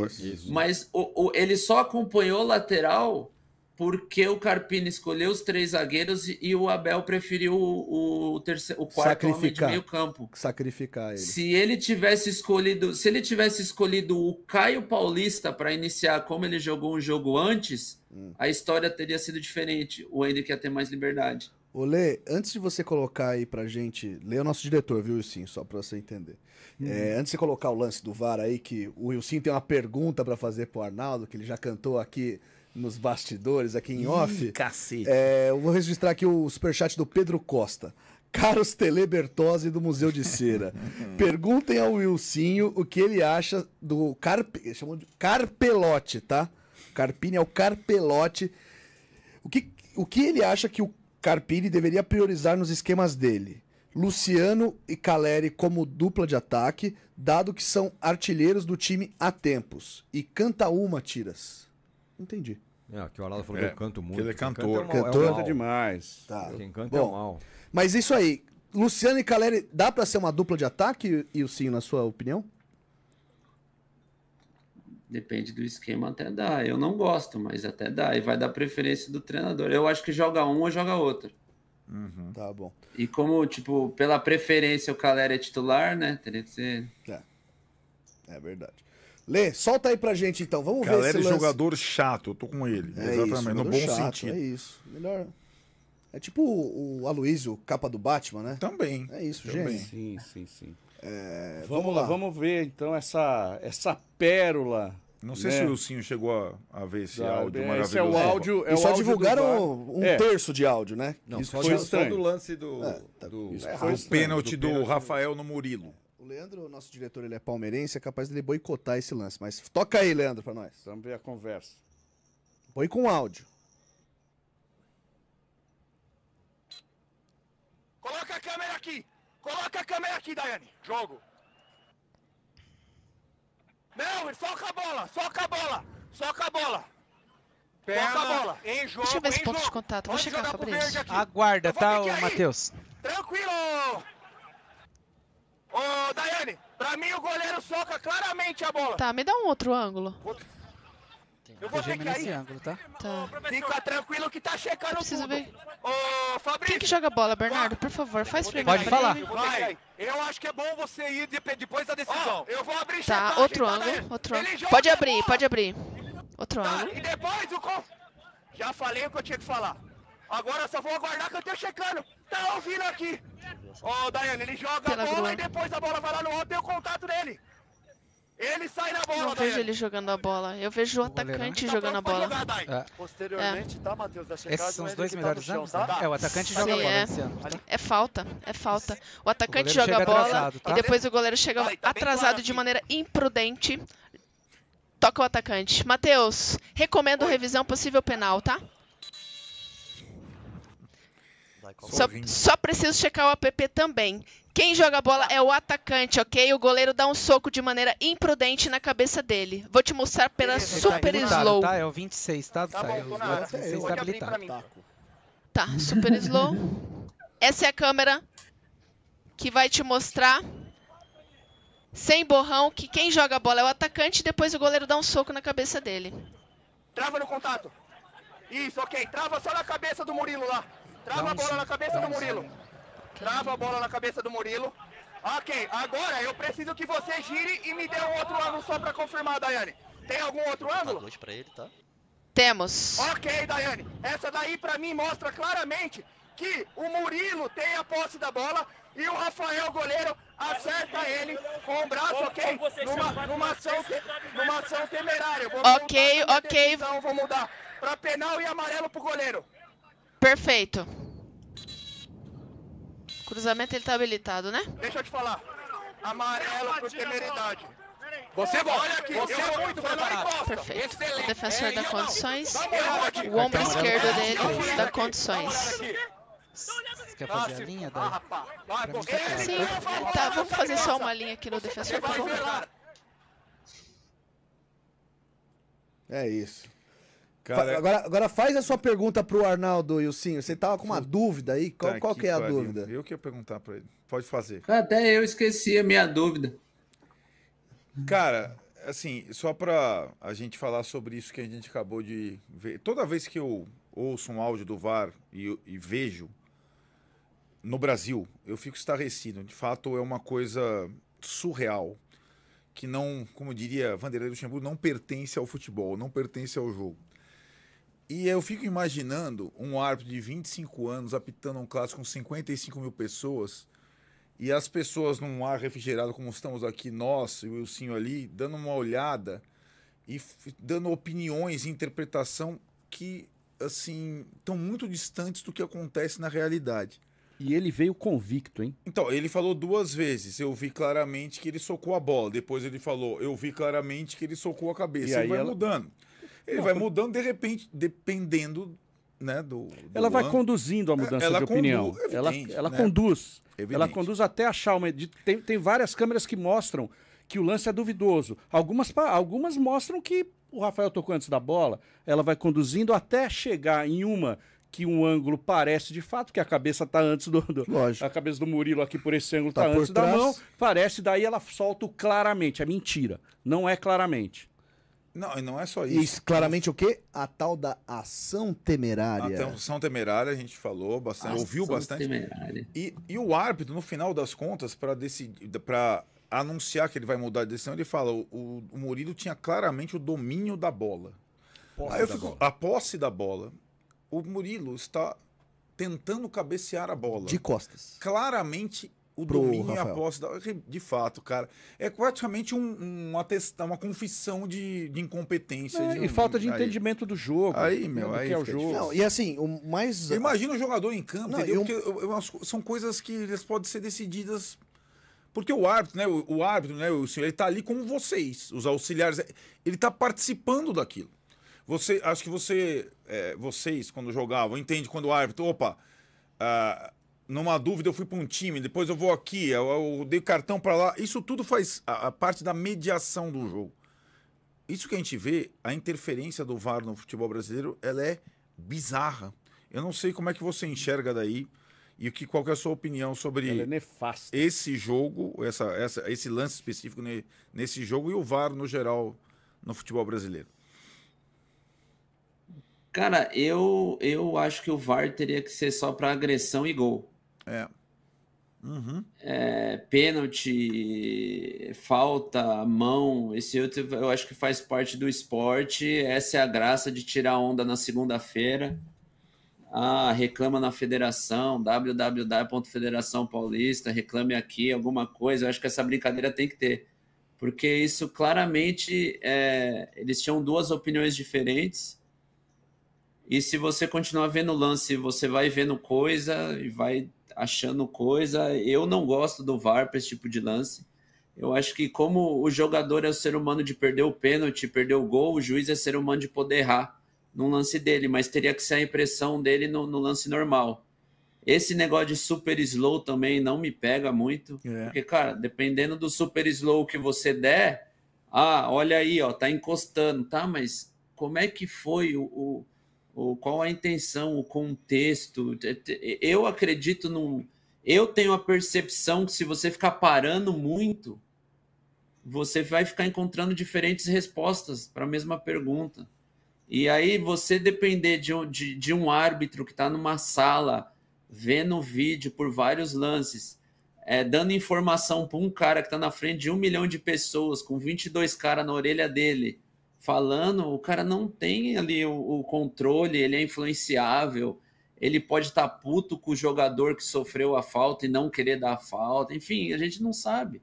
Mas o, o, ele só acompanhou lateral porque o Carpini escolheu os três zagueiros e o Abel preferiu o, o terceiro, o quarto Sacrificar. meio campo. Sacrificar ele. Se ele tivesse escolhido, se ele tivesse escolhido o Caio Paulista para iniciar como ele jogou um jogo antes, hum. a história teria sido diferente. O Ender ia ter mais liberdade. Olê, antes de você colocar aí pra gente. Lê é o nosso diretor, viu, Wilson? Só pra você entender. Hum. É, antes de você colocar o lance do VAR aí, que o Wilson tem uma pergunta para fazer pro Arnaldo, que ele já cantou aqui nos bastidores, aqui em Ih, off. Cacete. É, eu vou registrar aqui o superchat do Pedro Costa. Caros Tele do Museu de Cera. Perguntem ao Wilsinho o que ele acha do Carpe, chamou de Carpelote, tá? Carpini é o Carpelote. O que, o que ele acha que o Carpini deveria priorizar nos esquemas dele? Luciano e Caleri como dupla de ataque, dado que são artilheiros do time há tempos. E canta uma, tiras. Entendi. É, que o Araldo falou é, que eu canto muito. Que ele é cantor. Quem é canta, é um, canta é demais. Tá. Quem canta é Bom, é mal. Mas isso aí, Luciano e Caleri, dá para ser uma dupla de ataque, e o Sim, na sua opinião? Depende do esquema, até dá. Eu não gosto, mas até dá. E vai dar preferência do treinador. Eu acho que joga um ou joga outro. Uhum. Tá bom. E como, tipo, pela preferência o Caleri é titular, né? Teria que ser. É. É verdade. Lê, solta aí pra gente então. Vamos Galera ver esse lance. jogador chato, eu tô com ele. É Exatamente, isso, no bom chato, sentido. É isso. Melhor. É tipo o, o Aloysio, capa do Batman, né? Também. É isso, gente. Sim, sim, sim. É, vamos, vamos lá, vamos ver então essa, essa pérola. Não sei né? se o Lucinho chegou a, a ver esse Sabe, áudio maravilhoso. É, esse é o áudio. É e só é divulgaram um, é. terço de áudio, né? Não, isso foi o só do lance do, é, tá, do, pênalti do, pênalti do Rafael no Murilo. Leandro, nosso diretor, ele é palmeirense, é capaz de boicotar esse lance. Mas toca aí, Leandro, pra nós. Vamos ver a conversa. Põe com áudio. Coloca a câmera aqui! Coloca a câmera aqui, Daiane! Jogo! Não, soca a bola! Soca a bola! Soca a bola! Perna, a bola! Em jogo, Deixa eu ver esse ponto jogo. de contato, vou Pode chegar pra Aguarda, tá, Matheus? Tranquilo! Ô, Daiane, pra mim o goleiro soca claramente a bola. Tá, me dá um outro ângulo. Eu vou ter que ângulo, tá? tá? Fica tranquilo que tá checando preciso tudo. Ver. Ô, Fabrício. Quem que joga bola, Bernardo? Por favor, faz primeiro. Pode falar. Vai. Eu acho que é bom você ir depois da decisão. eu vou abrir Tá, checagem, outro tá, ângulo, outro ângulo. Pode abrir, pode abrir. Outro tá, ângulo. E depois o... Já falei o que eu tinha que falar. Agora só vou aguardar que eu tô checando. Tá ouvindo aqui. Ô, oh, Daiane, ele joga a bola e depois a bola vai lá no outro e o contato dele. Ele sai na bola, Eu não vejo Daiane. ele jogando a bola. Eu vejo o, o atacante tá jogando a bola. Jogar, é. Posteriormente, tá, Matheus? Da checagem, Esses são os dois tá melhores tá anos, né? tá? Tá. É, o atacante joga a bola é. É falta, é falta. O atacante o joga a bola tá? e depois o goleiro chega atrasado claro de maneira imprudente. Toca o atacante. Matheus, recomendo Oi. revisão possível penal, tá? Só, só, preciso checar o app também. Quem joga a bola é o atacante, ok? O goleiro dá um soco de maneira imprudente na cabeça dele. Vou te mostrar pela tá super tá, slow. Tá, é o 26, tá? Tá, tá bom, tô na área. Tá, habilitado. tá, super slow. Essa é a câmera que vai te mostrar sem borrão que quem joga a bola é o atacante e depois o goleiro dá um soco na cabeça dele. Trava no contato. Isso, ok. Trava só na cabeça do Murilo lá. Trava a bola na cabeça do Murilo. Trava a bola na cabeça do Murilo. Ok, agora eu preciso que você gire e me dê um outro ângulo só pra confirmar, Daiane. Tem algum outro tá ângulo? Boa pra ele, tá? Temos. Ok, Daiane. Essa daí pra mim mostra claramente que o Murilo tem a posse da bola e o Rafael goleiro acerta ele com o braço, ok? Numa, numa, ação, te, numa ação temerária. Vou ok, ok. Decisão, vou mudar pra penal e amarelo pro goleiro. Perfeito. Cruzamento ele tá habilitado, né? Deixa eu te falar. Amarelo por temeridade. Você é bom. Olha aqui, você é muito preparado. Perfeito. O defensor é, dá condições. O ombro tá esquerdo dele dá condições. Tá você quer tá fazer a linha daí? Sim, tá, vamos fazer só uma linha aqui no defensor, por favor. É isso. Cara, agora, agora faz a sua pergunta pro Arnaldo Ilcinho. Você tava com uma dúvida aí? Qual, tá qual que é a dúvida? Eu que ia perguntar para ele. Pode fazer. Até eu esqueci a minha dúvida. Cara, assim, só para a gente falar sobre isso que a gente acabou de ver. Toda vez que eu ouço um áudio do VAR e, e vejo no Brasil, eu fico estarrecido. De fato, é uma coisa surreal que não, como diria Vanderlei Luxemburgo, não pertence ao futebol, não pertence ao jogo. E eu fico imaginando um árbitro de 25 anos apitando um clássico com 55 mil pessoas e as pessoas num ar refrigerado, como estamos aqui nós e o Wilson ali, dando uma olhada e dando opiniões e interpretação que, assim, estão muito distantes do que acontece na realidade. E ele veio convicto, hein? Então, ele falou duas vezes. Eu vi claramente que ele socou a bola. Depois ele falou, eu vi claramente que ele socou a cabeça. E, e vai ela... mudando. Ele vai mudando, de repente, dependendo né, do, do ela vai ano. conduzindo a é, mudança ela de opinião. ela ela né? conduz. Evidente. Ela conduz até achar uma. Tem, tem várias câmeras que mostram que o lance é duvidoso. Algumas, algumas mostram que o Rafael tocou antes da bola. Ela vai conduzindo até chegar em uma que um ângulo parece de fato, que a cabeça está antes do, do, Lógico. A cabeça do Murilo aqui por esse ângulo está tá, tá antes da mão. Parece, daí ela solta claramente. É mentira. Não é claramente. Não, e não é só isso. Isso, claramente o quê? A tal da ação temerária. A ação temerária, a gente falou bastante, ação ouviu bastante. Temerária. E, e o árbitro, no final das contas, para decidir, para anunciar que ele vai mudar de decisão, ele fala: o, o Murilo tinha claramente o domínio da bola. Posse Aí eu fico, bola. a posse da bola. O Murilo está tentando cabecear a bola. De costas. Claramente o domínio e a posse. Da... Assim, de fato, cara. É praticamente um, uma, uma confissão de, de incompetência. É, de um... E falta de aí. entendimento do jogo. Aí, meu, né, aí. É o jogo. Não, e assim, o mais. Imagina o jogador em campo, não, eu... Eu, eu, são coisas que eles podem ser decididas. Porque o árbitro, né? O, o árbitro, né, o senhor, ele tá ali com vocês, os auxiliares. É, ele tá participando daquilo. Você, acho que você, é, vocês, quando jogavam, entende quando o árbitro, opa, ah, numa dúvida eu fui para um time, depois eu vou aqui, eu, eu dei cartão para lá. Isso tudo faz a, a, parte da mediação do jogo. Isso que a gente vê, a interferência do VAR no futebol brasileiro, ela é bizarra. Eu não sei como é que você enxerga daí e que, qual que é a sua opinião sobre é esse jogo, essa, essa, esse lance específico ne, nesse jogo e o VAR no geral no futebol brasileiro. Cara, eu, eu acho que o VAR teria que ser só para agressão e gol. É. Uhum. É, pênalti, falta, mão, esse outro eu acho que faz parte do esporte. Essa é a graça de tirar onda na segunda-feira. Ah, reclama na federação, www.federação paulista, reclame aqui, alguma coisa. Eu acho que essa brincadeira tem que ter, porque isso claramente é, eles tinham duas opiniões diferentes. E se você continuar vendo o lance, você vai vendo coisa e vai achando coisa. Eu não gosto do VAR para esse tipo de lance. Eu acho que como o jogador é o ser humano de perder o pênalti, perder o gol, o juiz é ser humano de poder errar num lance dele, mas teria que ser a impressão dele no, no lance normal. Esse negócio de super slow também não me pega muito, é. porque, cara, dependendo do super slow que você der, ah, olha aí, ó, tá encostando, tá? Mas como é que foi o, o qual a intenção, o contexto. É, é, eu acredito num. Eu tenho a percepção que se você ficar parando muito, você vai ficar encontrando diferentes respostas para a mesma pergunta. E aí você depender de um, de, de um árbitro que está numa sala vendo o vídeo por vários lances, é, dando informação para um cara que está na frente de um milhão de pessoas, com 22 caras na orelha dele, falando, o cara não tem ali o, o controle, ele é influenciável, ele pode estar tá puto com o jogador que sofreu a falta e não querer dar a falta, enfim, a gente não sabe.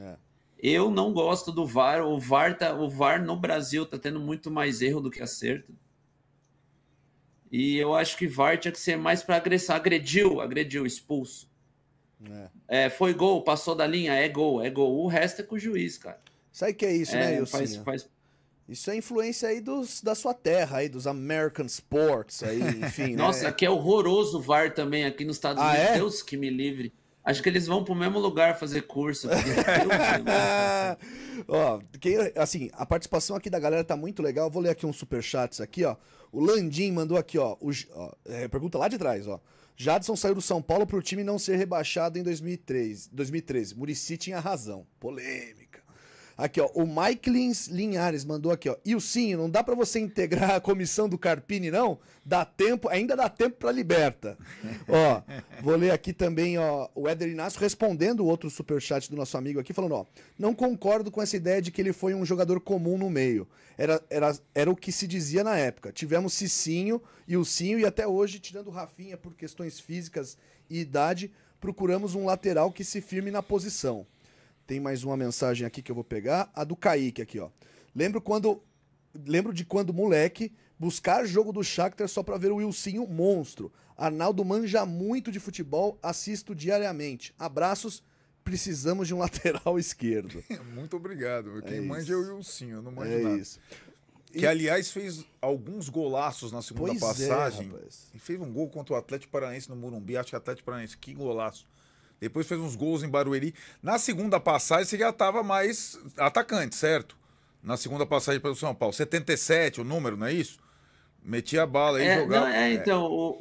É. Eu não gosto do VAR, o VAR, tá, o VAR no Brasil tá tendo muito mais erro do que acerto. E eu acho que VAR tinha que ser mais para agressar. Agrediu, agrediu, expulso. É. É, foi gol, passou da linha, é gol, é gol. O resto é com o juiz, cara. Sabe que é isso, né, é, né, Faz, faz... Isso é influência aí dos, da sua terra, aí, dos American Sports, aí, enfim. Né? Nossa, que aqui é horroroso o VAR também, aqui nos Estados ah, Unidos. É? Deus que me livre. Acho que eles vão pro mesmo lugar fazer curso. ó, quem, assim, a participação aqui da galera tá muito legal. Eu vou ler aqui uns superchats aqui, ó. O Landim mandou aqui, ó. O, ó é, pergunta lá de trás, ó. Jadson saiu do São Paulo pro time não ser rebaixado em 2003, 2013. Murici tinha razão. Polêmica. Aqui, ó. O Mikelins Linhares mandou aqui, ó. E o Sim, não dá para você integrar a comissão do Carpini, não? Dá tempo, ainda dá tempo para liberta. ó, vou ler aqui também, ó. O Éder Inácio respondendo o outro superchat do nosso amigo aqui, falando, ó. Não concordo com essa ideia de que ele foi um jogador comum no meio. Era, era, era o que se dizia na época. Tivemos Cicinho e o Cinho, e até hoje, tirando o Rafinha por questões físicas e idade, procuramos um lateral que se firme na posição. Tem mais uma mensagem aqui que eu vou pegar. A do Kaique aqui, ó. Lembro quando. Lembro de quando moleque buscar jogo do Shakhtar só para ver o Wilsinho monstro. Arnaldo manja muito de futebol, assisto diariamente. Abraços, precisamos de um lateral esquerdo. muito obrigado. É Quem manja é o Wilsinho, eu não manjo é nada. Isso. Que, aliás, fez alguns golaços na segunda pois é, passagem. É, e fez um gol contra o Atlético Paranaense no Morumbi. Acho que Atlético Paranaense, que golaço. Depois fez uns gols em Barueri. Na segunda passagem, você já estava mais atacante, certo? Na segunda passagem pelo São Paulo. 77 o número, não é isso? Metia a bala aí, é, jogava. Não, é, é. então, é. O,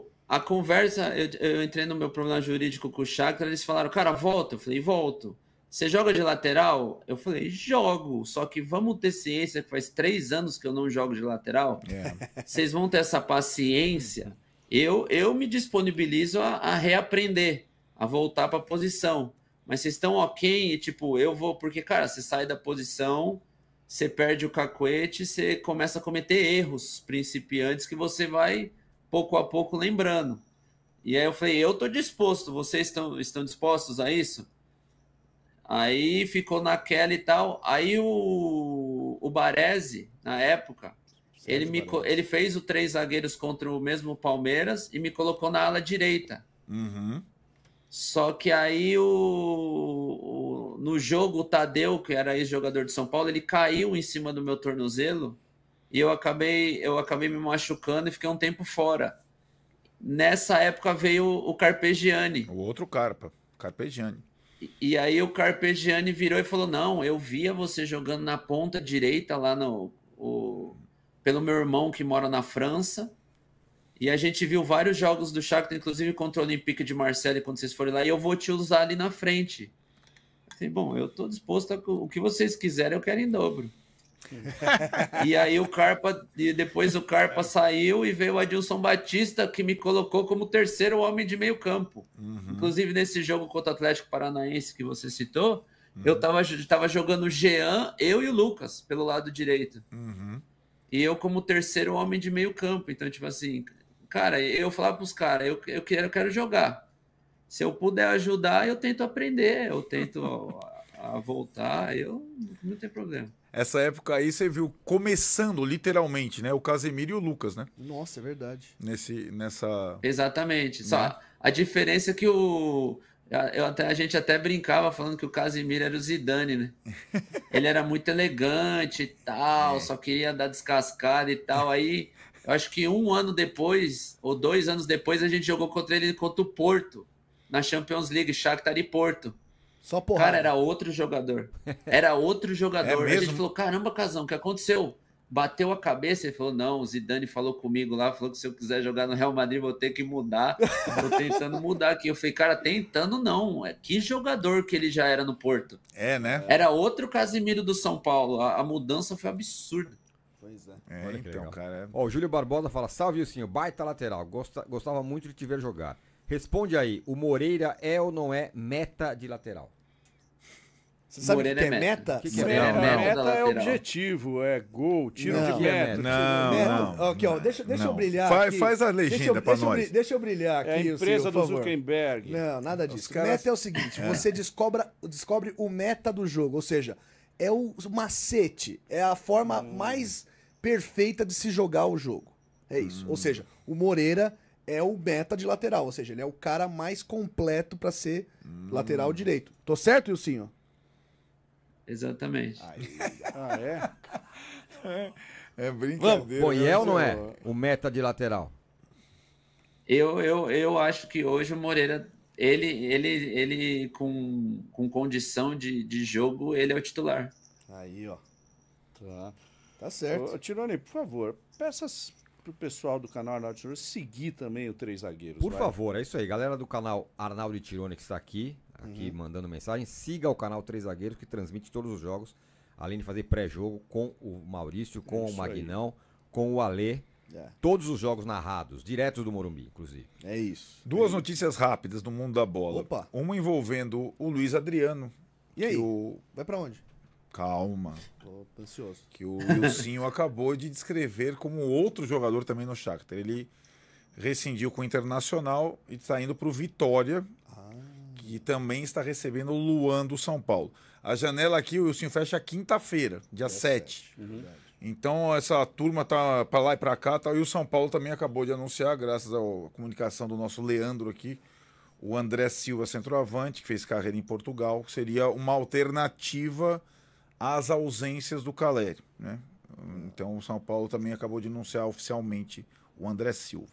o, a conversa, eu, eu, entrei no meu problema jurídico com o Chakra, eles falaram, cara, volta. Eu falei, volto. Você joga de lateral? Eu falei, jogo. Só que vamos ter ciência que faz três anos que eu não jogo de lateral. É. Vocês vão ter essa paciência. Eu, eu me disponibilizo a, a reaprender a voltar para a posição. Mas vocês estão ok e tipo, eu vou, porque, cara, você sai da posição, você perde o cacuete, você começa a cometer erros principiantes que você vai pouco a pouco lembrando. E aí eu falei, eu tô disposto, vocês estão, estão dispostos a isso? Aí ficou naquela e tal. Aí o, o Baresi, na época, ele, me, ele fez o três zagueiros contra o mesmo Palmeiras e me colocou na ala direita. Uhum. Só que aí o, o no jogo o Tadeu, que era ex-jogador de São Paulo, ele caiu em cima do meu tornozelo e eu acabei eu acabei me machucando e fiquei um tempo fora. Nessa época veio o Carpegiani. O outro Carpa, Carpegiani. E, e aí o Carpegiani virou e falou: "Não, eu via você jogando na ponta direita lá no o, pelo meu irmão que mora na França e a gente viu vários jogos do Shakhtar, inclusive contra o Olympique de Marseille, quando vocês forem lá, e eu vou te usar ali na frente. Assim, bom, eu estou disposto a o que vocês quiserem, eu quero em dobro. e aí o Carpa, e depois o Carpa saiu e veio o Adilson Batista, que me colocou como terceiro homem de meio campo. Uhum. Inclusive, nesse jogo contra o Atlético Paranaense que você citou, uhum. eu estava tava jogando o Jean, eu e o Lucas, pelo lado direito. Uhum. E eu como terceiro homem de meio campo. Então, tipo assim, Cara, eu falava para os caras, eu, eu, quero, eu quero jogar. Se eu puder ajudar, eu tento aprender, eu tento a, a voltar, eu não tem problema. Essa época aí você viu começando literalmente, né? O Casemiro e o Lucas, né? Nossa, é verdade. Nesse, nessa. Exatamente. Né? Só a diferença é que o eu até, a gente até brincava falando que o Casimiro era o Zidane, né? Ele era muito elegante e tal, é. só queria dar descascada e tal. Aí acho que um ano depois, ou dois anos depois, a gente jogou contra ele contra o Porto, na Champions League, Shakhtar e Porto. Só porra. Cara, era outro jogador. Era outro jogador. É a gente falou, caramba, Casão, o que aconteceu? Bateu a cabeça e falou, não, o Zidane falou comigo lá, falou que se eu quiser jogar no Real Madrid vou ter que mudar. Tô tentando mudar aqui. Eu falei, cara, tentando não. É, que jogador que ele já era no Porto. É, né? Era outro Casimiro do São Paulo. A, a mudança foi absurda. Pois é. é Olha então, legal. cara. É. Ó, o Júlio Barbosa fala: salve, Ilcinho, baita lateral. Gosta, gostava muito de te ver jogar. Responde aí, o Moreira é ou não é meta de lateral? Você sabe Moreira que é, é meta? Que que é meta? Não, meta é, é objetivo, é gol, tiro não, de meta. Não, meta. não. Aqui, ó, deixa, deixa eu brilhar faz, aqui. Faz a legenda para nós. Eu, deixa eu brilhar aqui. É a empresa do Zuckerberg. Não, nada disso. Caras... Meta é o seguinte, você descobre, descobre o meta do jogo, ou seja, é o macete, é a forma hum. mais perfeita de se jogar o jogo. É isso. Hum. Ou seja, o Moreira é o meta de lateral, ou seja, ele é o cara mais completo para ser hum. lateral direito. Tô certo, Ilcinho? Exatamente. Aí. Ah, é? é? é brincadeira. Né? É ou não é o meta de lateral? Eu, eu, eu acho que hoje o Moreira, ele, ele, ele com, com condição de, de jogo, ele é o titular. Aí, ó. Tá. Tá certo. Ô, Tirone, por favor, peças pro pessoal do canal Arnaldo Tirone seguir também o Três Zagueiros. Por vai. favor, é isso aí. Galera do canal Arnaldo Tirone que está aqui, aqui uhum. mandando mensagem, siga o canal Três Zagueiros que transmite todos os jogos, além de fazer pré-jogo com o Maurício, com é o Magnão, aí. com o Alê. É. Todos os jogos narrados, direto do Morumbi, inclusive. É isso. Duas é. notícias rápidas do mundo da bola. Opa. Uma envolvendo o Luiz Adriano. E aí? O... Vai para onde? Calma. Tô ansioso. Que o Wilson acabou de descrever como outro jogador também no Shakhtar. Ele rescindiu com o Internacional e está indo para o Vitória, ah. que também está recebendo o Luan do São Paulo. A janela aqui, o Wilson fecha quinta-feira, dia é 7. 7. Uhum. Então essa turma tá para lá e para cá, tá, e o São Paulo também acabou de anunciar, graças à comunicação do nosso Leandro aqui, o André Silva, centroavante, que fez carreira em Portugal, seria uma alternativa as ausências do Caleri. Né? Então o São Paulo também acabou de anunciar oficialmente o André Silva.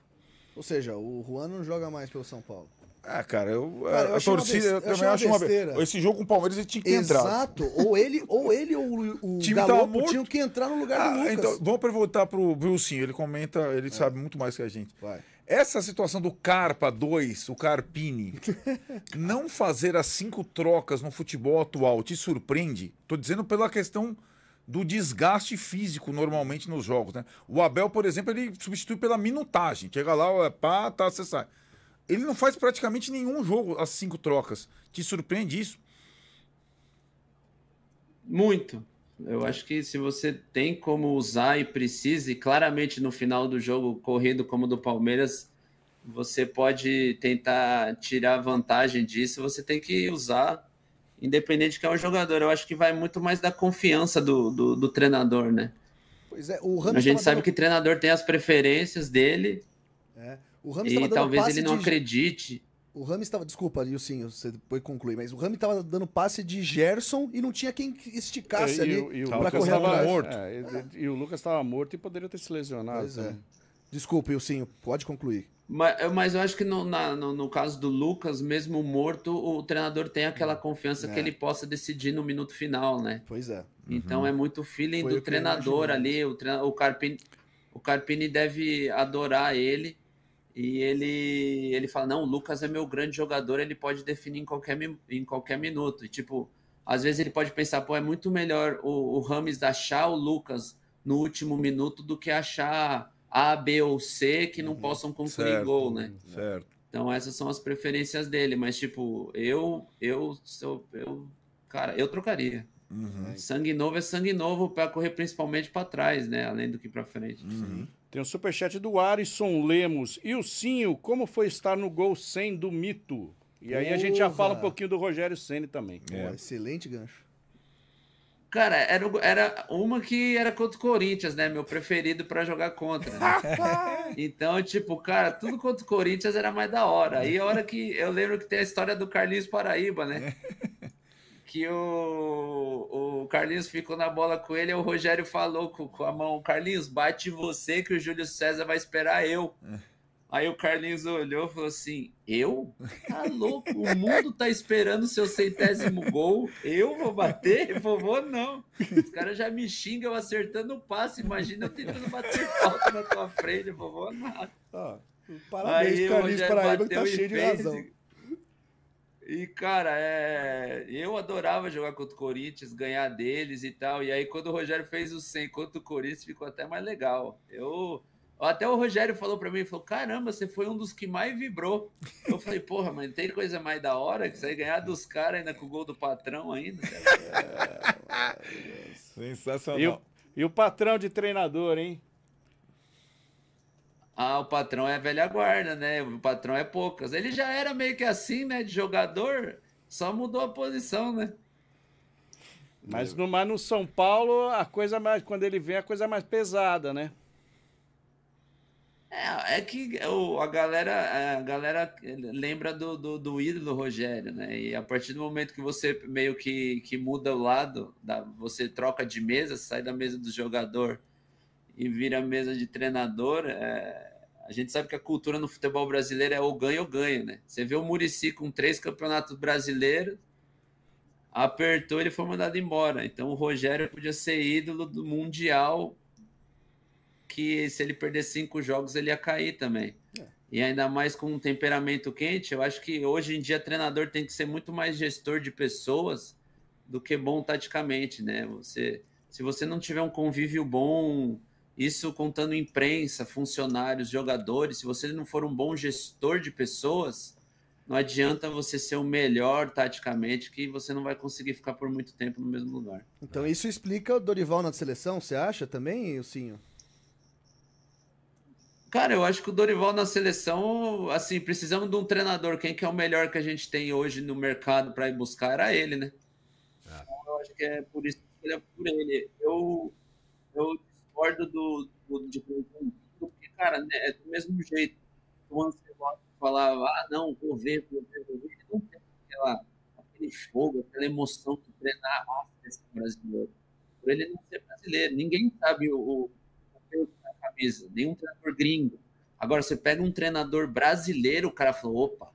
Ou seja, o Juan não joga mais pelo São Paulo. Ah, cara, eu, cara, eu a torcida eu também acho uma besteira. Esse jogo com o Palmeiras ele tinha que Exato. entrar. Exato, ou ele ou ele ou o time tá tinham que entrar no lugar ah, do Lucas. Então, vamos perguntar pro Wilson, ele comenta, ele é. sabe muito mais que a gente. Vai. Essa situação do Carpa 2, o Carpini, não fazer as cinco trocas no futebol atual te surpreende? Tô dizendo pela questão do desgaste físico normalmente nos jogos, né? O Abel, por exemplo, ele substitui pela minutagem. Chega lá, é pá, tá, você sai. Ele não faz praticamente nenhum jogo as cinco trocas. Te surpreende isso? Muito. Eu é. acho que se você tem como usar e precise, claramente no final do jogo corrido como o do Palmeiras, você pode tentar tirar vantagem disso, você tem que usar, independente de quem é o jogador. Eu acho que vai muito mais da confiança do, do, do treinador, né? Pois é, o Ramos A gente sabe dando... que o treinador tem as preferências dele. É. O Ramos e talvez ele não de... acredite. O Rami estava. Desculpa, sim, você depois conclui, mas o Rami estava dando passe de Gerson e não tinha quem esticasse é, e, ali. E, é, e o Lucas estava morto. É, e, e, o Lucas estava morto e poderia ter se lesionado. Pois né? é. Desculpa, Nilcinho, pode concluir. Mas, é, mas eu acho que no, na, no, no, caso do Lucas, mesmo morto, o treinador tem aquela confiança é. que ele possa decidir no minuto final, né? Pois é. Então uhum. Então é muito feeling Foi do treinador ali. O, treina, o, Carpini, o Carpini deve adorar ele e ele, ele fala: Não, o Lucas é meu grande jogador, ele pode definir em qualquer, em qualquer minuto. E, tipo, às vezes ele pode pensar: pô, é muito melhor o, o Rames achar o Lucas no último minuto do que achar A, B ou C que não uhum. possam concluir certo, gol, né? Certo. Então, essas são as preferências dele. Mas, tipo, eu, eu, sou, eu cara, eu trocaria. Uhum. Sangue novo é sangue novo para correr principalmente para trás, né? Além do que para frente. Uhum. Tem o superchat do Arisson Lemos. E o Sinho, como foi estar no gol 100 do Mito? E aí a gente já fala um pouquinho do Rogério Ceni também. É. Excelente gancho. Cara, era, era uma que era contra o Corinthians, né? Meu preferido para jogar contra. Né? então, tipo, cara, tudo contra o Corinthians era mais da hora. Aí a hora que eu lembro que tem a história do Carlinhos Paraíba, né? que o, o Carlinhos ficou na bola com ele, e o Rogério falou com, com a mão, Carlinhos, bate você que o Júlio César vai esperar eu. Aí o Carlinhos olhou e falou assim: Eu? Tá louco, o mundo tá esperando seu centésimo gol. Eu vou bater? Vovô, não. Os caras já me xingam acertando o passe. Imagina eu tentando bater falta na tua frente, vovô, nada. Ó, parabéns, Aí, Carlinhos ele que tá cheio de razão. E, cara, é... eu adorava jogar contra o Corinthians, ganhar deles e tal. E aí, quando o Rogério fez o 100 contra o Corinthians, ficou até mais legal. Eu. Até o Rogério falou para mim, falou, caramba, você foi um dos que mais vibrou. Eu falei, porra, mas tem coisa mais da hora que você ganhar dos caras ainda com o gol do patrão ainda. Sensacional. E o, e o patrão de treinador, hein? Ah, o patrão é velha guarda, né? O patrão é poucas. Ele já era meio que assim, né? De jogador, só mudou a posição, né? Mas no, mas no São Paulo, a coisa mais. Quando ele vem, é a coisa é mais pesada, né? É, é que o, a galera, a galera lembra do, do, do, ídolo Rogério, né? E a partir do momento que você meio que, que muda o lado, da, você troca de mesa, sai da mesa do jogador e vira mesa de treinador, é... a gente sabe que a cultura no futebol brasileiro é ou ganha ou ganha, né? Você vê o Murici com três campeonatos brasileiros, apertou ele foi mandado embora. Então o Rogério podia ser ídolo do Mundial, que se ele perder cinco jogos ele ia cair também. É. E ainda mais com um temperamento quente, eu acho que hoje em dia treinador tem que ser muito mais gestor de pessoas do que bom taticamente, né? Você, se você não tiver um convívio bom, isso contando imprensa, funcionários, jogadores. Se você não for um bom gestor de pessoas, não adianta você ser o melhor taticamente, que você não vai conseguir ficar por muito tempo no mesmo lugar. Então isso explica o Dorival na seleção, você acha também, Ilcinho? Cara, eu acho que o Dorival na seleção, assim, precisamos de um treinador. Quem que é o melhor que a gente tem hoje no mercado para ir buscar era ele, né? Ah. Então, eu acho que é por isso que ele é por ele. Eu, eu discordo do, do, do, porque, cara, né, é do mesmo jeito. O Ancelotti falava, ah, não, vou ver, vou ver, vou ver. Ele não tem aquela, aquele fogo, aquela emoção que treinar a desse brasileiro. Por ele não ser brasileiro, ninguém sabe o, o, o peso é da camisa, nenhum treinador gringo. Agora, você pega um treinador brasileiro, o cara falou, opa,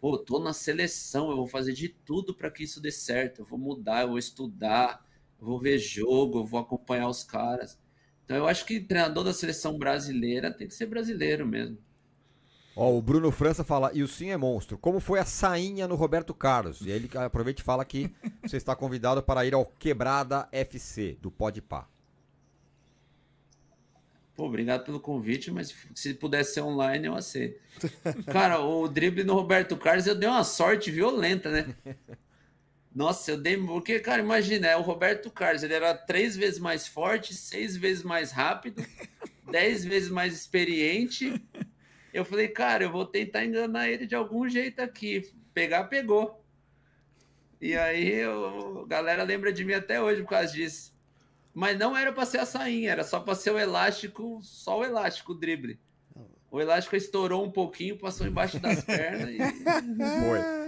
pô, tô na seleção, eu vou fazer de tudo para que isso dê certo, eu vou mudar, eu vou estudar, eu vou ver jogo, eu vou acompanhar os caras. Então eu acho que treinador da seleção brasileira tem que ser brasileiro mesmo. Ó, oh, o Bruno França fala, e o Sim é monstro. Como foi a sainha no Roberto Carlos? E aí ele aproveita e fala que você está convidado para ir ao Quebrada FC, do Podpah. Pô, obrigado pelo convite, mas se pudesse ser online, eu aceito. Cara, o drible no Roberto Carlos, eu dei uma sorte violenta, né? Nossa, eu dei. Porque, cara, imagina, é o Roberto Carlos, ele era três vezes mais forte, seis vezes mais rápido, dez vezes mais experiente. Eu falei, cara, eu vou tentar enganar ele de algum jeito aqui. Pegar, pegou. E aí eu, a galera lembra de mim até hoje por causa disso. Mas não era para ser a sainha, era só para ser o elástico, só o elástico, o drible. O elástico estourou um pouquinho, passou embaixo das pernas e. Foi.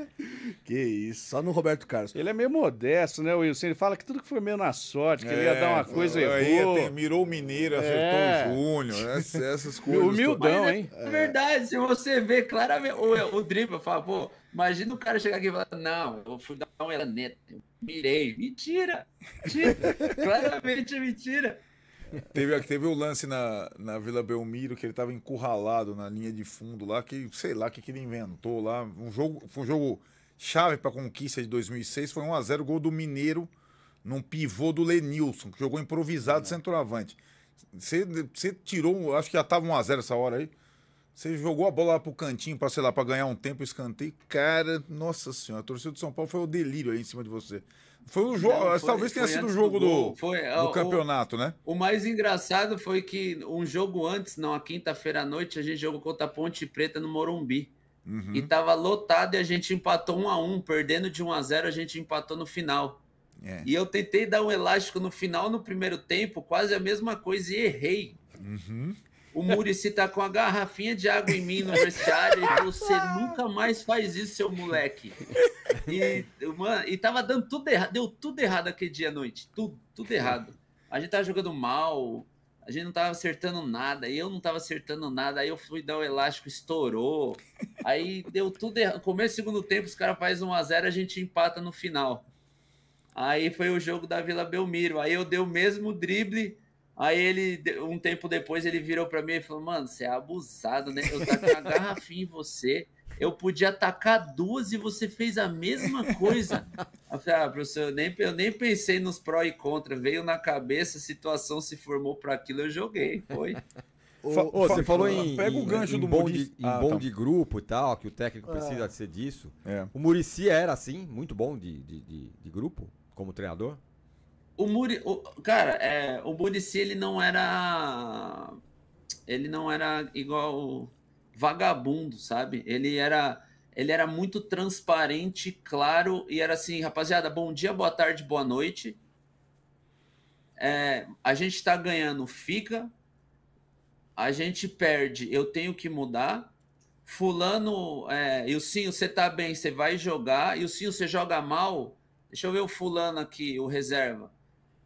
Que isso, só no Roberto Carlos. Ele é meio modesto, né, Wilson? Ele fala que tudo que foi meio na sorte, que é, ele ia é, dar uma coisa aí mirou o Mineiro, é. acertou o Júnior, essas, essas coisas. Humildão, hein? É. é verdade, se você vê claramente o, o drible, fala, pô, imagina o cara chegar aqui e falar, não, eu fui dar um elaneta, mirei. Mentira! Mentira! claramente é mentira! teve, é teve o lance na, na Vila Belmiro, que ele estava encurralado na linha de fundo lá, que sei lá o que, que ele inventou lá. Um jogo, foi um jogo chave para a conquista de 2006, foi 1x0 gol do Mineiro num pivô do Lenilson, que jogou improvisado é. centroavante. Você tirou, acho que já estava 1x0 essa hora aí. Você jogou a bola lá pro cantinho para sei lá, para ganhar um tempo, escanteio. Cara, nossa senhora, a torcida do São Paulo foi o delírio aí em cima de você. Foi o jogo, Não, foi, talvez tenha sido o jogo do, do, foi, é, do o, campeonato, né? O mais engraçado foi que um jogo antes, não, a quinta-feira à noite, a gente jogou contra a Ponte Preta no Morumbi. Uhum. E tava lotado e a gente empatou 1 a 1 perdendo de 1 a 0 a gente empatou no final. É. E eu tentei dar um elástico no final, no primeiro tempo, quase a mesma coisa e errei. Uhum. O Murici tá com a garrafinha de água em mim no vestiário e você nunca mais faz isso, seu moleque. E, mano, e tava dando tudo errado, deu tudo errado aquele dia à noite. Tudo, tudo errado. A gente tava jogando mal, a gente não tava acertando nada, eu não tava acertando nada, aí eu fui dar o elástico, estourou. Aí deu tudo errado. Começo e segundo tempo, os caras fazem 1x0, a gente empata no final. Aí foi o jogo da Vila Belmiro. Aí eu dei o mesmo drible. Aí ele, um tempo depois, ele virou para mim e falou: Mano, você é abusado, né? Eu tava com uma garrafinha em você eu podia atacar duas e você fez a mesma coisa. Eu falei, ah, professor, eu nem, eu nem pensei nos pró e contra, veio na cabeça, a situação se formou para aquilo, eu joguei, foi. você falou em. Pega em, o gancho em, do bom de, ah, bom tá. de grupo e tal, que o técnico é. precisa é. ser disso. É. O Murici era assim, muito bom de, de, de, de grupo, como treinador? O Muri. O, cara, é, o Murici ele não era. Ele não era igual vagabundo, sabe? Ele era ele era muito transparente, claro e era assim, rapaziada, bom dia, boa tarde, boa noite. É, a gente está ganhando, fica. A gente perde, eu tenho que mudar. Fulano, é, e o sim, você tá bem, você vai jogar. E o sim, você joga mal. Deixa eu ver o fulano aqui, o reserva.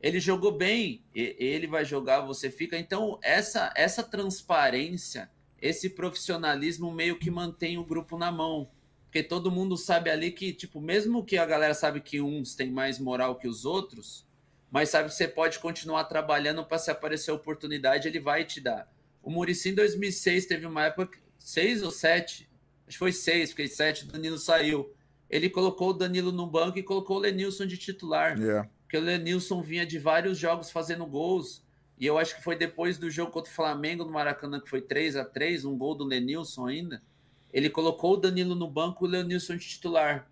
Ele jogou bem, ele vai jogar, você fica. Então, essa, essa transparência esse profissionalismo meio que mantém o grupo na mão. Porque todo mundo sabe ali que, tipo, mesmo que a galera sabe que uns têm mais moral que os outros, mas sabe que você pode continuar trabalhando para se aparecer oportunidade, ele vai te dar. O Murici em 2006 teve uma época, seis ou sete, acho que foi seis, porque sete, Danilo saiu. Ele colocou o Danilo no banco e colocou o Lenilson de titular. Yeah. Porque o Lenilson vinha de vários jogos fazendo gols e eu acho que foi depois do jogo contra o Flamengo no Maracanã, que foi 3 a 3 um gol do Lenilson ainda. Ele colocou o Danilo no banco e o Lenilson titular.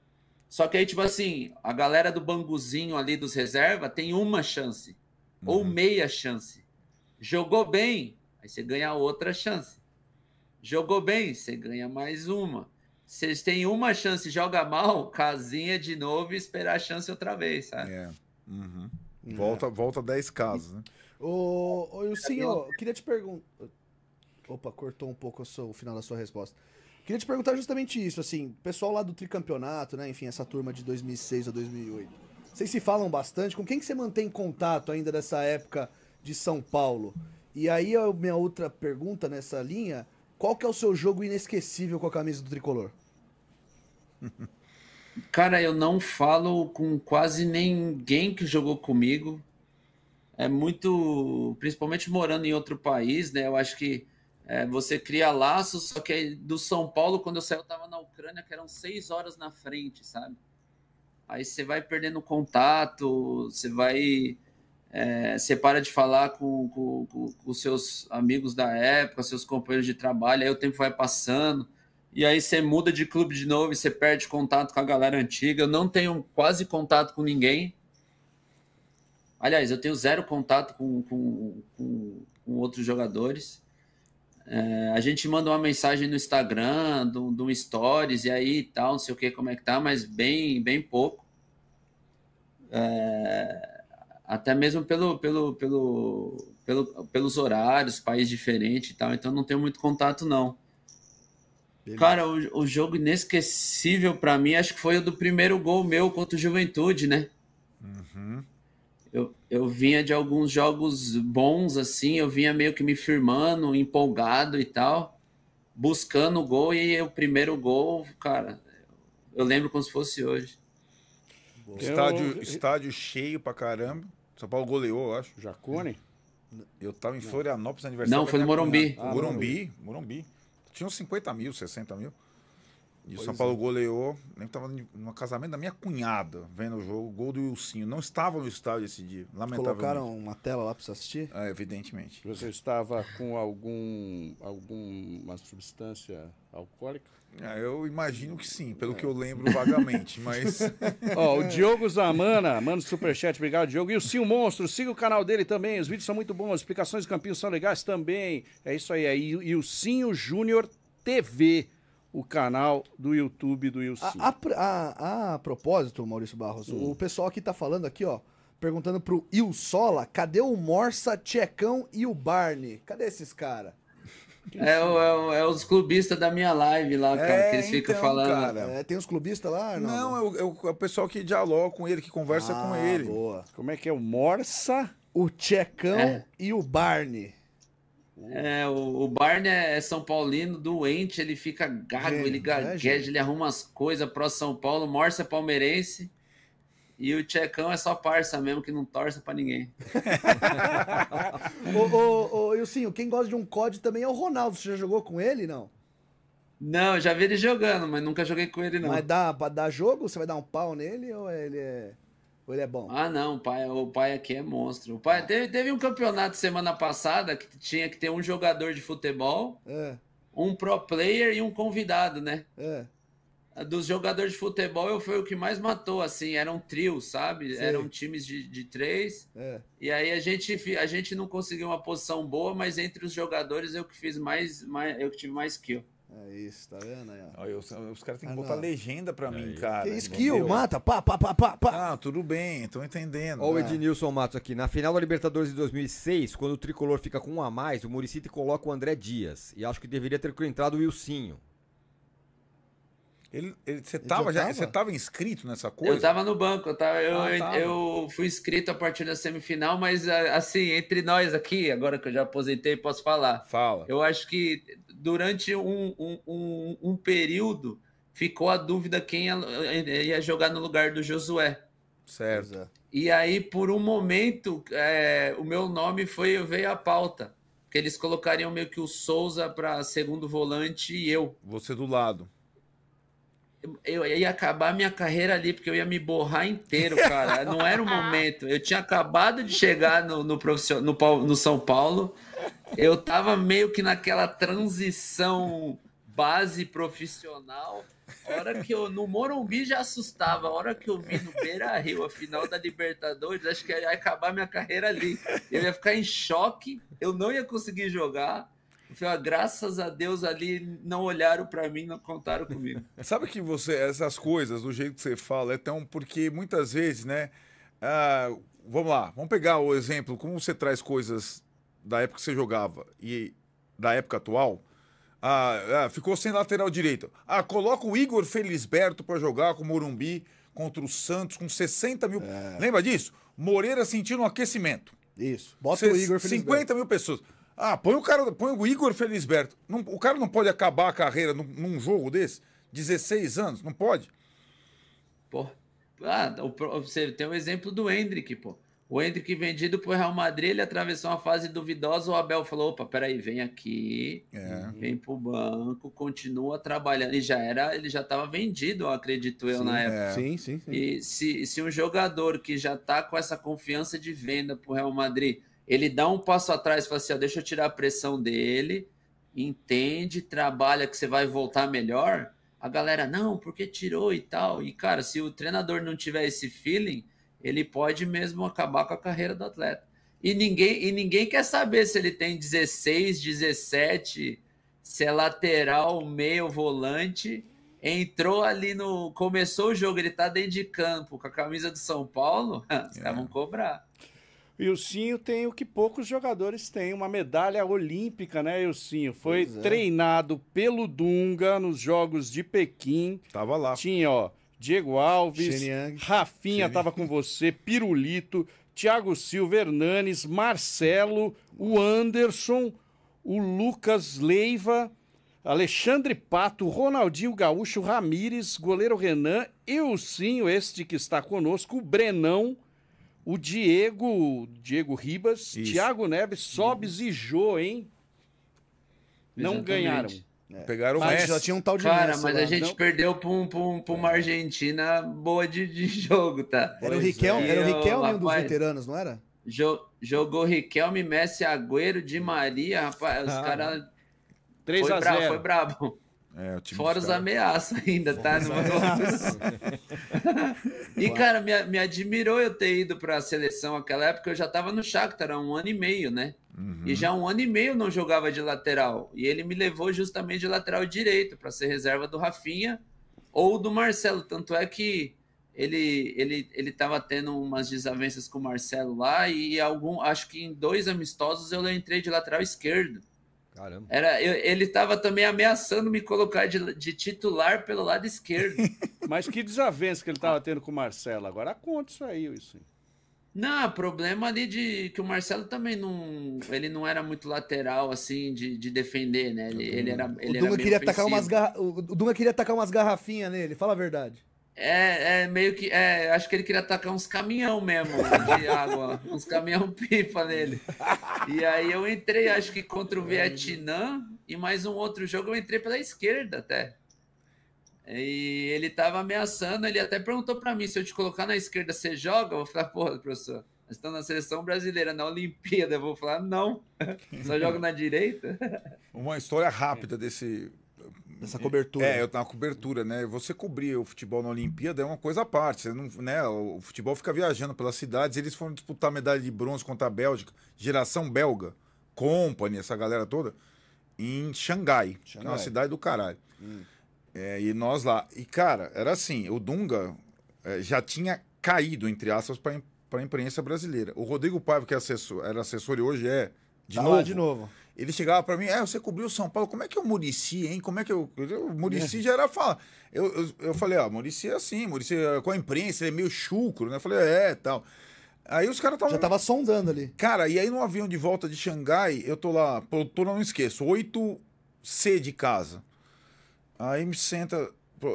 Só que aí, tipo assim, a galera do Banguzinho ali dos reserva tem uma chance. Uhum. Ou meia chance. Jogou bem, aí você ganha outra chance. Jogou bem, você ganha mais uma. Vocês têm uma chance, joga mal, casinha de novo e esperar a chance outra vez, sabe? É. Uhum. Volta, é. volta 10 casos, né? Ô, ô, senhor, queria te perguntar. Opa, cortou um pouco o final da sua resposta. Queria te perguntar justamente isso, assim, pessoal lá do tricampeonato, né? Enfim, essa turma de 2006 a 2008. Vocês se falam bastante. Com quem que você mantém contato ainda dessa época de São Paulo? E aí a minha outra pergunta nessa linha, qual que é o seu jogo inesquecível com a camisa do Tricolor? Cara, eu não falo com quase ninguém que jogou comigo é muito, principalmente morando em outro país, né? Eu acho que é, você cria laços, só que do São Paulo, quando eu saí, eu estava na Ucrânia, que eram seis horas na frente, sabe? Aí você vai perdendo contato, você vai. É, você para de falar com os seus amigos da época, seus companheiros de trabalho, aí o tempo vai passando, e aí você muda de clube de novo e você perde contato com a galera antiga. Eu não tenho quase contato com ninguém, Aliás, eu tenho zero contato com, com, com, com outros jogadores. É, a gente manda uma mensagem no Instagram, do, do Stories, e aí tal, não sei o que, como é que tá, mas bem, bem pouco. É, até mesmo pelo, pelo, pelo, pelo, pelos horários, país diferente e tal, então não tenho muito contato, não. Beleza. Cara, o, o jogo inesquecível para mim, acho que foi o do primeiro gol meu contra o Juventude, né? Uhum eu, eu vinha de alguns jogos bons, assim, eu vinha meio que me firmando, empolgado e tal, buscando o gol, e o primeiro gol, cara, eu lembro como se fosse hoje. Estádio, eu... estádio cheio pra caramba. São Paulo goleou, eu acho. Jacone? Eu tava em Florianópolis no aniversário. Não, foi no Morumbi. Ah, Morumbi. Morumbi, Morumbi. Tinham 50 mil, 60 mil. E o São é. Paulo é. goleou. Eu estava no casamento da minha cunhada vendo o jogo, gol do Ilcinho, Não estava no estádio esse dia, lamentavelmente. Colocaram uma tela lá para você assistir? É, evidentemente. Você estava com algum, alguma substância alcoólica? É, eu imagino que sim, pelo é. que eu lembro vagamente, mas... Ó, o Diogo Zamana, manda superchat, obrigado Diogo. E o Sim Monstro, siga o canal dele também, os vídeos são muito bons, as explicações do campinho são legais também. É isso aí, e, e o Sim Júnior TV o canal do YouTube do Ilci. A, a, a, a, propósito, Maurício Barros, hum. o pessoal aqui tá falando aqui, ó, perguntando pro Sola, cadê o Morsa, Tchecão e o Barney? Cadê esses caras? É, é, é, os clubistas da minha live lá, é, cara, é, que eles ficam então, falando. Cara, é, tem os clubistas lá? Não, não é, o, é é o, pessoal que dialoga com ele, que conversa ah, com ele. Boa. Como é que é? O Morsa, o Tchecão e o Barney. É, o, o Barney é, é São Paulino, doente, ele fica gago, ele né, gagueja, é, ele arruma as coisas pro São Paulo, Morsa é palmeirense. E o Tchecão é só parça mesmo, que não torce para ninguém. ô, ô, ô, Ilcinho, quem gosta de um COD também é o Ronaldo. Você já jogou com ele, não? Não, já vi ele jogando, mas nunca joguei com ele, não. Mas dá, dá jogo? Você vai dar um pau nele ou ele é... Ou ele é bom? Ah, não, o pai, o pai aqui é monstro. O pai ah. teve, teve um campeonato semana passada que tinha que ter um jogador de futebol, ah. um pro player e um convidado, né? Ah. Dos jogadores de futebol, eu fui o que mais matou, assim, era um trio, sabe? Sim. Eram times de, de três. E aí a gente, a gente não conseguiu uma posição boa, mas entre os jogadores eu que fiz mais, mais eu que tive mais kill. É isso, tá vendo aí, ó? os, os caras têm que ah, botar não. legenda pra é mim, cara. Que skill, entendeu? mata, pá, pá, pá, pá, pá. Ah, tudo bem, tô entendendo. Ó, o né? Ednilson Matos aqui. Na final da Libertadores de 2006, quando o tricolor fica com um a mais, o Muricy coloca o André Dias. E acho que deveria ter entrado o Wilsinho. Ele, ele, você estava já, você tava inscrito nessa coisa? Eu estava no banco, eu, tava, eu, ah, tava. eu, fui inscrito a partir da semifinal, mas ah, assim, entre nós aqui, agora que eu já aposentei, posso falar. Fala. Eu acho que durante um, um, um, um período ficou a dúvida quem ia, ia, jogar no lugar do Josué. Certo. É. E aí, por um momento, é, o meu nome foi veio à pauta. Que eles colocariam meio que o Souza para segundo volante e eu. Você do lado eu ia acabar minha carreira ali, porque eu ia me borrar inteiro, cara. Não era o momento. Eu tinha acabado de chegar no, no, profissional, no, no São Paulo. Eu tava meio que naquela transição base profissional. A hora que eu no Morumbi já assustava, a hora que eu vi no Beira Rio, a final da Libertadores, acho que ia acabar minha carreira ali. Eu ia ficar em choque, eu não ia conseguir jogar graças a Deus ali não olharam para mim, não contaram comigo. Sabe que você, essas coisas, do jeito que você fala, é tão. Porque muitas vezes, né? Ah, vamos lá, vamos pegar o exemplo, como você traz coisas da época que você jogava e da época atual. Ah, ah ficou sem lateral direito. Ah, coloca o Igor Felisberto para jogar com o Morumbi contra o Santos com 60 mil. É. Lembra disso? Moreira sentindo um aquecimento. Isso. Bota o Igor Felisberto. 50 mil pessoas. Ah, põe o cara, põe o Igor Felisberto. Não, o cara não pode acabar a carreira num, num jogo desse? 16 anos, não pode? Pô. Ah, o, você tem o um exemplo do Hendrick, pô. O Hendrick vendido pro Real Madrid, ele atravessou uma fase duvidosa. O Abel falou: opa, peraí, vem aqui, é. vem pro banco, continua trabalhando. E já era, ele já estava vendido, acredito eu, na é. época. É. Sim, sim, sim. E se, se um jogador que já está com essa confiança de venda pro Real Madrid ele dá um passo atrás e fala assim: ó, deixa eu tirar a pressão dele, entende, trabalha que você vai voltar melhor. A galera, não, porque tirou e tal. E, cara, se o treinador não tiver esse feeling, ele pode mesmo acabar com a carreira do atleta. E ninguém, e ninguém quer saber se ele tem 16, 17, se é lateral, meio, volante. Entrou ali no. Começou o jogo, ele tá dentro de campo com a camisa do São Paulo. Os é. caras vão cobrar. E o Ilcinho tem o que poucos jogadores têm, uma medalha olímpica, né, Ilcinho? Foi é. treinado pelo Dunga nos Jogos de Pequim. Tava lá. Tinha, ó, Diego Alves, Rafinha Xeniang. tava com você, Pirulito, Thiago Silva, Hernanes, Marcelo, o Anderson, o Lucas Leiva, Alexandre Pato, Ronaldinho Gaúcho, Ramires, goleiro Renan, e o Ilcinho, este que está conosco, o Brenão, o Diego, Diego Ribas, Isso. Thiago Neves, uhum. Sobes e Jô, hein? Não ganharam. É. Pegaram mas, Messi. já tinha um tal de Cara, mas lá. a gente não... perdeu para um, pra, um, pra uma é. Argentina boa de, de jogo, tá? Era o Riquelme, é. era o Riquelme um dos veteranos, não era? Jo, jogou Riquelme, Messi, Agüero, Di Maria, rapaz, ah, os caras... 3 foi a 0. foi brabo. É, Fora os ameaças ainda, tá? No... e, cara, me, me admirou eu ter ido para a seleção naquela época. Eu já estava no Shakhtar há um ano e meio, né? Uhum. E já um ano e meio não jogava de lateral. E ele me levou justamente de lateral direito para ser reserva do Rafinha ou do Marcelo. Tanto é que ele ele ele estava tendo umas desavenças com o Marcelo lá e algum acho que em dois amistosos eu entrei de lateral esquerdo. Caramba. Era, eu, ele estava também ameaçando me colocar de, de, titular pelo lado esquerdo. Mas que desavença que ele estava tendo com o Marcelo. Agora conta isso aí, isso. Não, problema ali de que o Marcelo também não, ele não era muito lateral assim de, de defender, né? Ele, ele era, ele o Dunga queria atacar umas garra... o Dunga queria atacar umas garrafinhas nele, fala a verdade. É, é, meio que. É, acho que ele queria atacar uns caminhão mesmo de água, uns caminhão pipa nele. E aí eu entrei, acho que contra o Vietnã e mais um outro jogo eu entrei pela esquerda até. E ele tava ameaçando, ele até perguntou para mim: se eu te colocar na esquerda, você joga? Eu vou falar, porra, professor, nós estamos na seleção brasileira, na Olimpíada. Eu vou falar, não, só jogo na direita. Uma história rápida desse essa cobertura. É, eu na cobertura, né? Você cobrir o futebol na Olimpíada é uma coisa à parte. Você não, né? O futebol fica viajando pelas cidades. Eles foram disputar medalha de bronze contra a Bélgica, geração belga, Company, essa galera toda, em Xangai, Xangai. que é uma cidade do caralho. Hum. É, e nós lá. E, cara, era assim: o Dunga é, já tinha caído, entre aspas, para a imprensa brasileira. O Rodrigo Paiva, que é assessor, era assessor e hoje é. De tá novo. de novo. Ele chegava para mim, é, você cobriu São Paulo, como é que eu Murici, hein? Como é que eu. O Murici é. já era fala. Eu, eu, eu falei, ó, ah, Murici é assim, Murici é com a imprensa, ele é meio chucro, né? Eu falei, é, tal. Aí os caras estavam. Já tava sondando ali. Cara, e aí no avião de volta de Xangai, eu tô lá, tô não esqueço, 8C de casa. Aí me senta,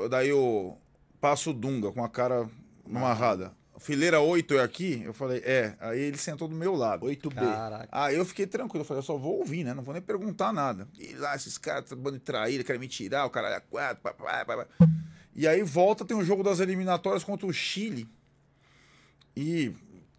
daí eu passo o Dunga com a cara ah. amarrada. Fileira 8 é aqui? Eu falei, é. Aí ele sentou do meu lado. 8B. Caraca. Aí eu fiquei tranquilo. Eu falei, eu só vou ouvir, né? Não vou nem perguntar nada. E lá, esses caras, bando de traíra, querem me tirar, o caralho, é quatro, papá, E aí volta, tem um jogo das eliminatórias contra o Chile. E,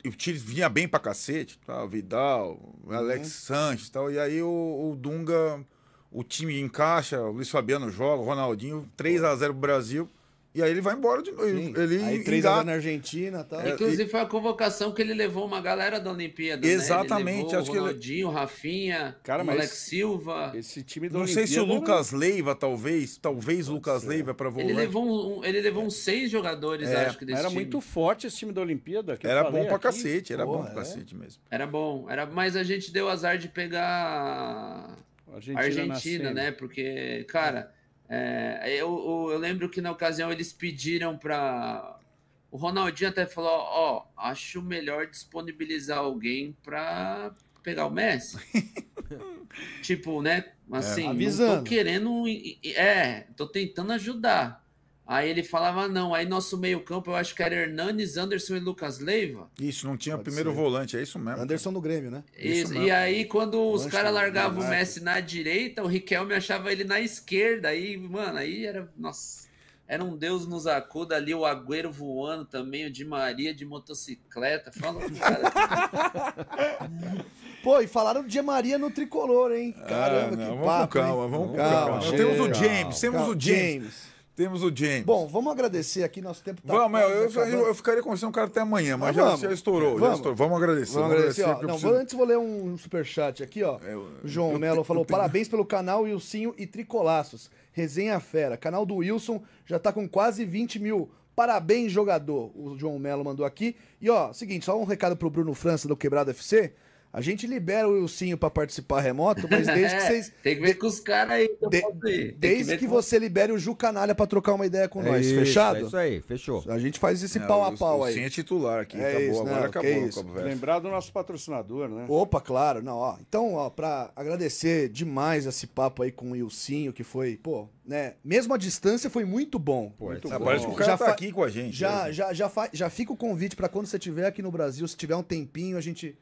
e o Chile vinha bem pra cacete, tá? O Vidal, o uhum. Alex Sanches e tal. E aí o, o, Dunga, o time encaixa, o Luiz Fabiano joga, o Ronaldinho, 3x0 pro Brasil. E aí ele vai embora de novo. Ele aí três anos na Argentina tal. É, inclusive foi a convocação que ele levou uma galera da Olimpíada. Né? Exatamente. Né? acho o Ronaldinho, ele... Rafinha, Cara, o Alex Silva. Esse time da Não Olimpíada sei se o Lucas Leiva, talvez. Talvez o Lucas ser. Leiva para voltar. Ele levou, um, ele levou uns seis jogadores, é, acho que desse Era time. muito forte esse time da Olimpíada. era bom aqui. pra cacete, era Porra, bom pra é? cacete mesmo. Era bom, era, mas a gente deu azar de pegar. Argentina, Argentina né? Porque, cara, é, eu, eu, lembro que na ocasião eles pediram para. O Ronaldinho até falou: Ó, oh, acho melhor disponibilizar alguém para pegar o Messi. tipo, né? Assim, é, tô querendo. É, tô tentando ajudar. Aí ele falava, ah, não, aí nosso meio-campo eu acho que era Hernanes, Anderson e Lucas Leiva. Isso, não tinha Pode primeiro ser. volante, é isso mesmo. Anderson no Grêmio, né? Isso, isso e aí quando os caras largavam o Messi na direita, o Riquelme achava ele na esquerda. Aí, mano, aí era. Nossa. Era um Deus nos acuda ali, o Agüero voando também, o Di Maria de motocicleta. Fala, cara. Pô, e falaram de Maria no tricolor, hein? Ah, Caramba, ah, não, que vamos papo. Com calma, hein? vamos com calma. calma. Temos o James, temos o James. James. Temos o James. Bom, vamos agradecer aqui, nosso tempo tá Vamos, eu, eu, eu, ficaria conversando com o cara até amanhã, mas, mas já, já, estourou, vamos. já estourou. Vamos agradecer. Vamos agradecer, agradecer ó, não, preciso... antes vou ler um superchat aqui, ó. o João Melo falou: tenho... parabéns pelo canal Ilcinho e Tricolaços. Resenha Fera. Canal do Wilson já tá com quase 20 mil. Parabéns, jogador. O João Melo mandou aqui. E ó, seguinte, só um recado pro Bruno França do Quebrado FC. A gente libera o Wilsinho para participar remoto, mas desde que é, vocês. Tem que ver com os caras aí. Então que de... Desde que, que com... você libere o Ju Canalha para trocar uma ideia com é nós. Isso, Fechado? É isso aí, fechou. A gente faz esse é, pau o, a pau o, aí. Sim, é titular aqui. É acabou, isso, agora acabou é isso. a Lembrar do nosso patrocinador, né? Opa, claro. Não, ó. Então, ó, para agradecer demais esse papo aí com o Wilsinho, que foi, pô, né? Mesmo a distância foi muito bom. Pô, muito bom. Parece que o cara já tá aqui com a gente. Já, já, já, fa, já fica o convite para quando você estiver aqui no Brasil, se tiver um tempinho, a gente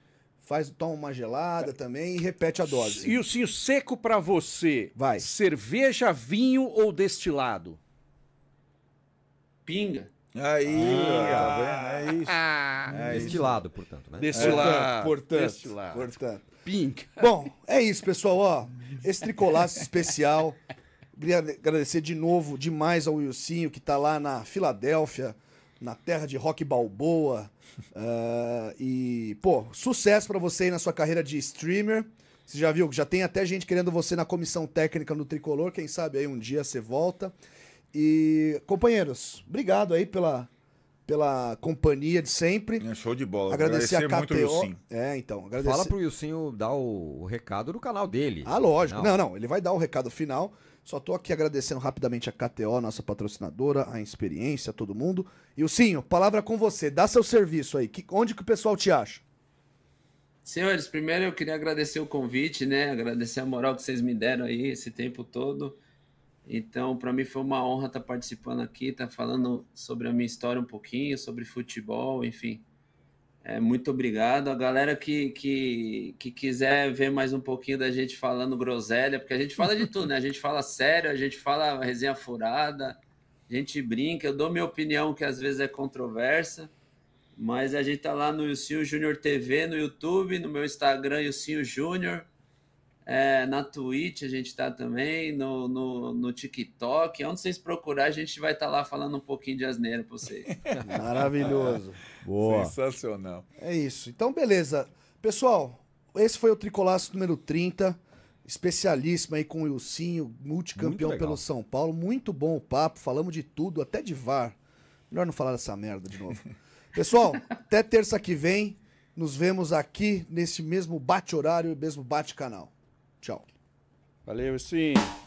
faz, toma uma gelada também e repete a dose. E o, e seco para você? Vai. Cerveja, vinho ou destilado? Pinga. Aí, ah, tá tá É isso. Ah, é destilado, isso. portanto, né? Destilado. É, portanto, destilado. portanto. Pink. Bom, é isso, pessoal. Ó, esse tricolaço especial. Queria agradecer de novo demais ao Wilson que está lá na Filadélfia, na terra de rock balboa. Uh, e, pô, sucesso para você aí na sua carreira de streamer. Você já viu que já tem até gente querendo você na comissão técnica no Tricolor. Quem sabe aí um dia você volta. E, companheiros, obrigado aí pela, pela companhia de sempre. É show de bola. Agradecer, Agradecer a KTO. muito o Wilson. É, então. Agradecer... Fala pro Wilson dar o recado do canal dele. Ah, lógico. Não, não. Ele vai dar o recado final. Só tô aqui agradecendo rapidamente a KTO, nossa patrocinadora, a experiência, todo mundo. E o Sinho, palavra com você, dá seu serviço aí. Que, onde que o pessoal te acha? Senhores, primeiro eu queria agradecer o convite, né? Agradecer a moral que vocês me deram aí esse tempo todo. Então, para mim foi uma honra estar tá participando aqui, estar tá falando sobre a minha história um pouquinho, sobre futebol, enfim. É, muito obrigado. A galera que, que, que quiser ver mais um pouquinho da gente falando groselha, porque a gente fala de tudo, né? A gente fala sério, a gente fala resenha furada, a gente brinca, eu dou minha opinião que às vezes é controversa, mas a gente tá lá no Yucinho Júnior TV, no YouTube, no meu Instagram, Yucinho Júnior. É, na Twitch a gente está também, no, no, no, TikTok. Onde vocês procurar, a gente vai estar tá lá falando um pouquinho de asneira para vocês. Maravilhoso. Boa. Sensacional. É isso. Então, beleza. Pessoal, esse foi o Tricolaço número 30. Especialíssimo aí com o Ilcinho, multicampeão pelo São Paulo. Muito bom o papo, falamos de tudo, até de VAR. Melhor não falar dessa merda de novo. Pessoal, até terça que vem. Nos vemos aqui nesse mesmo bate-horário e mesmo bate-canal. Tchau. Valeu, sim.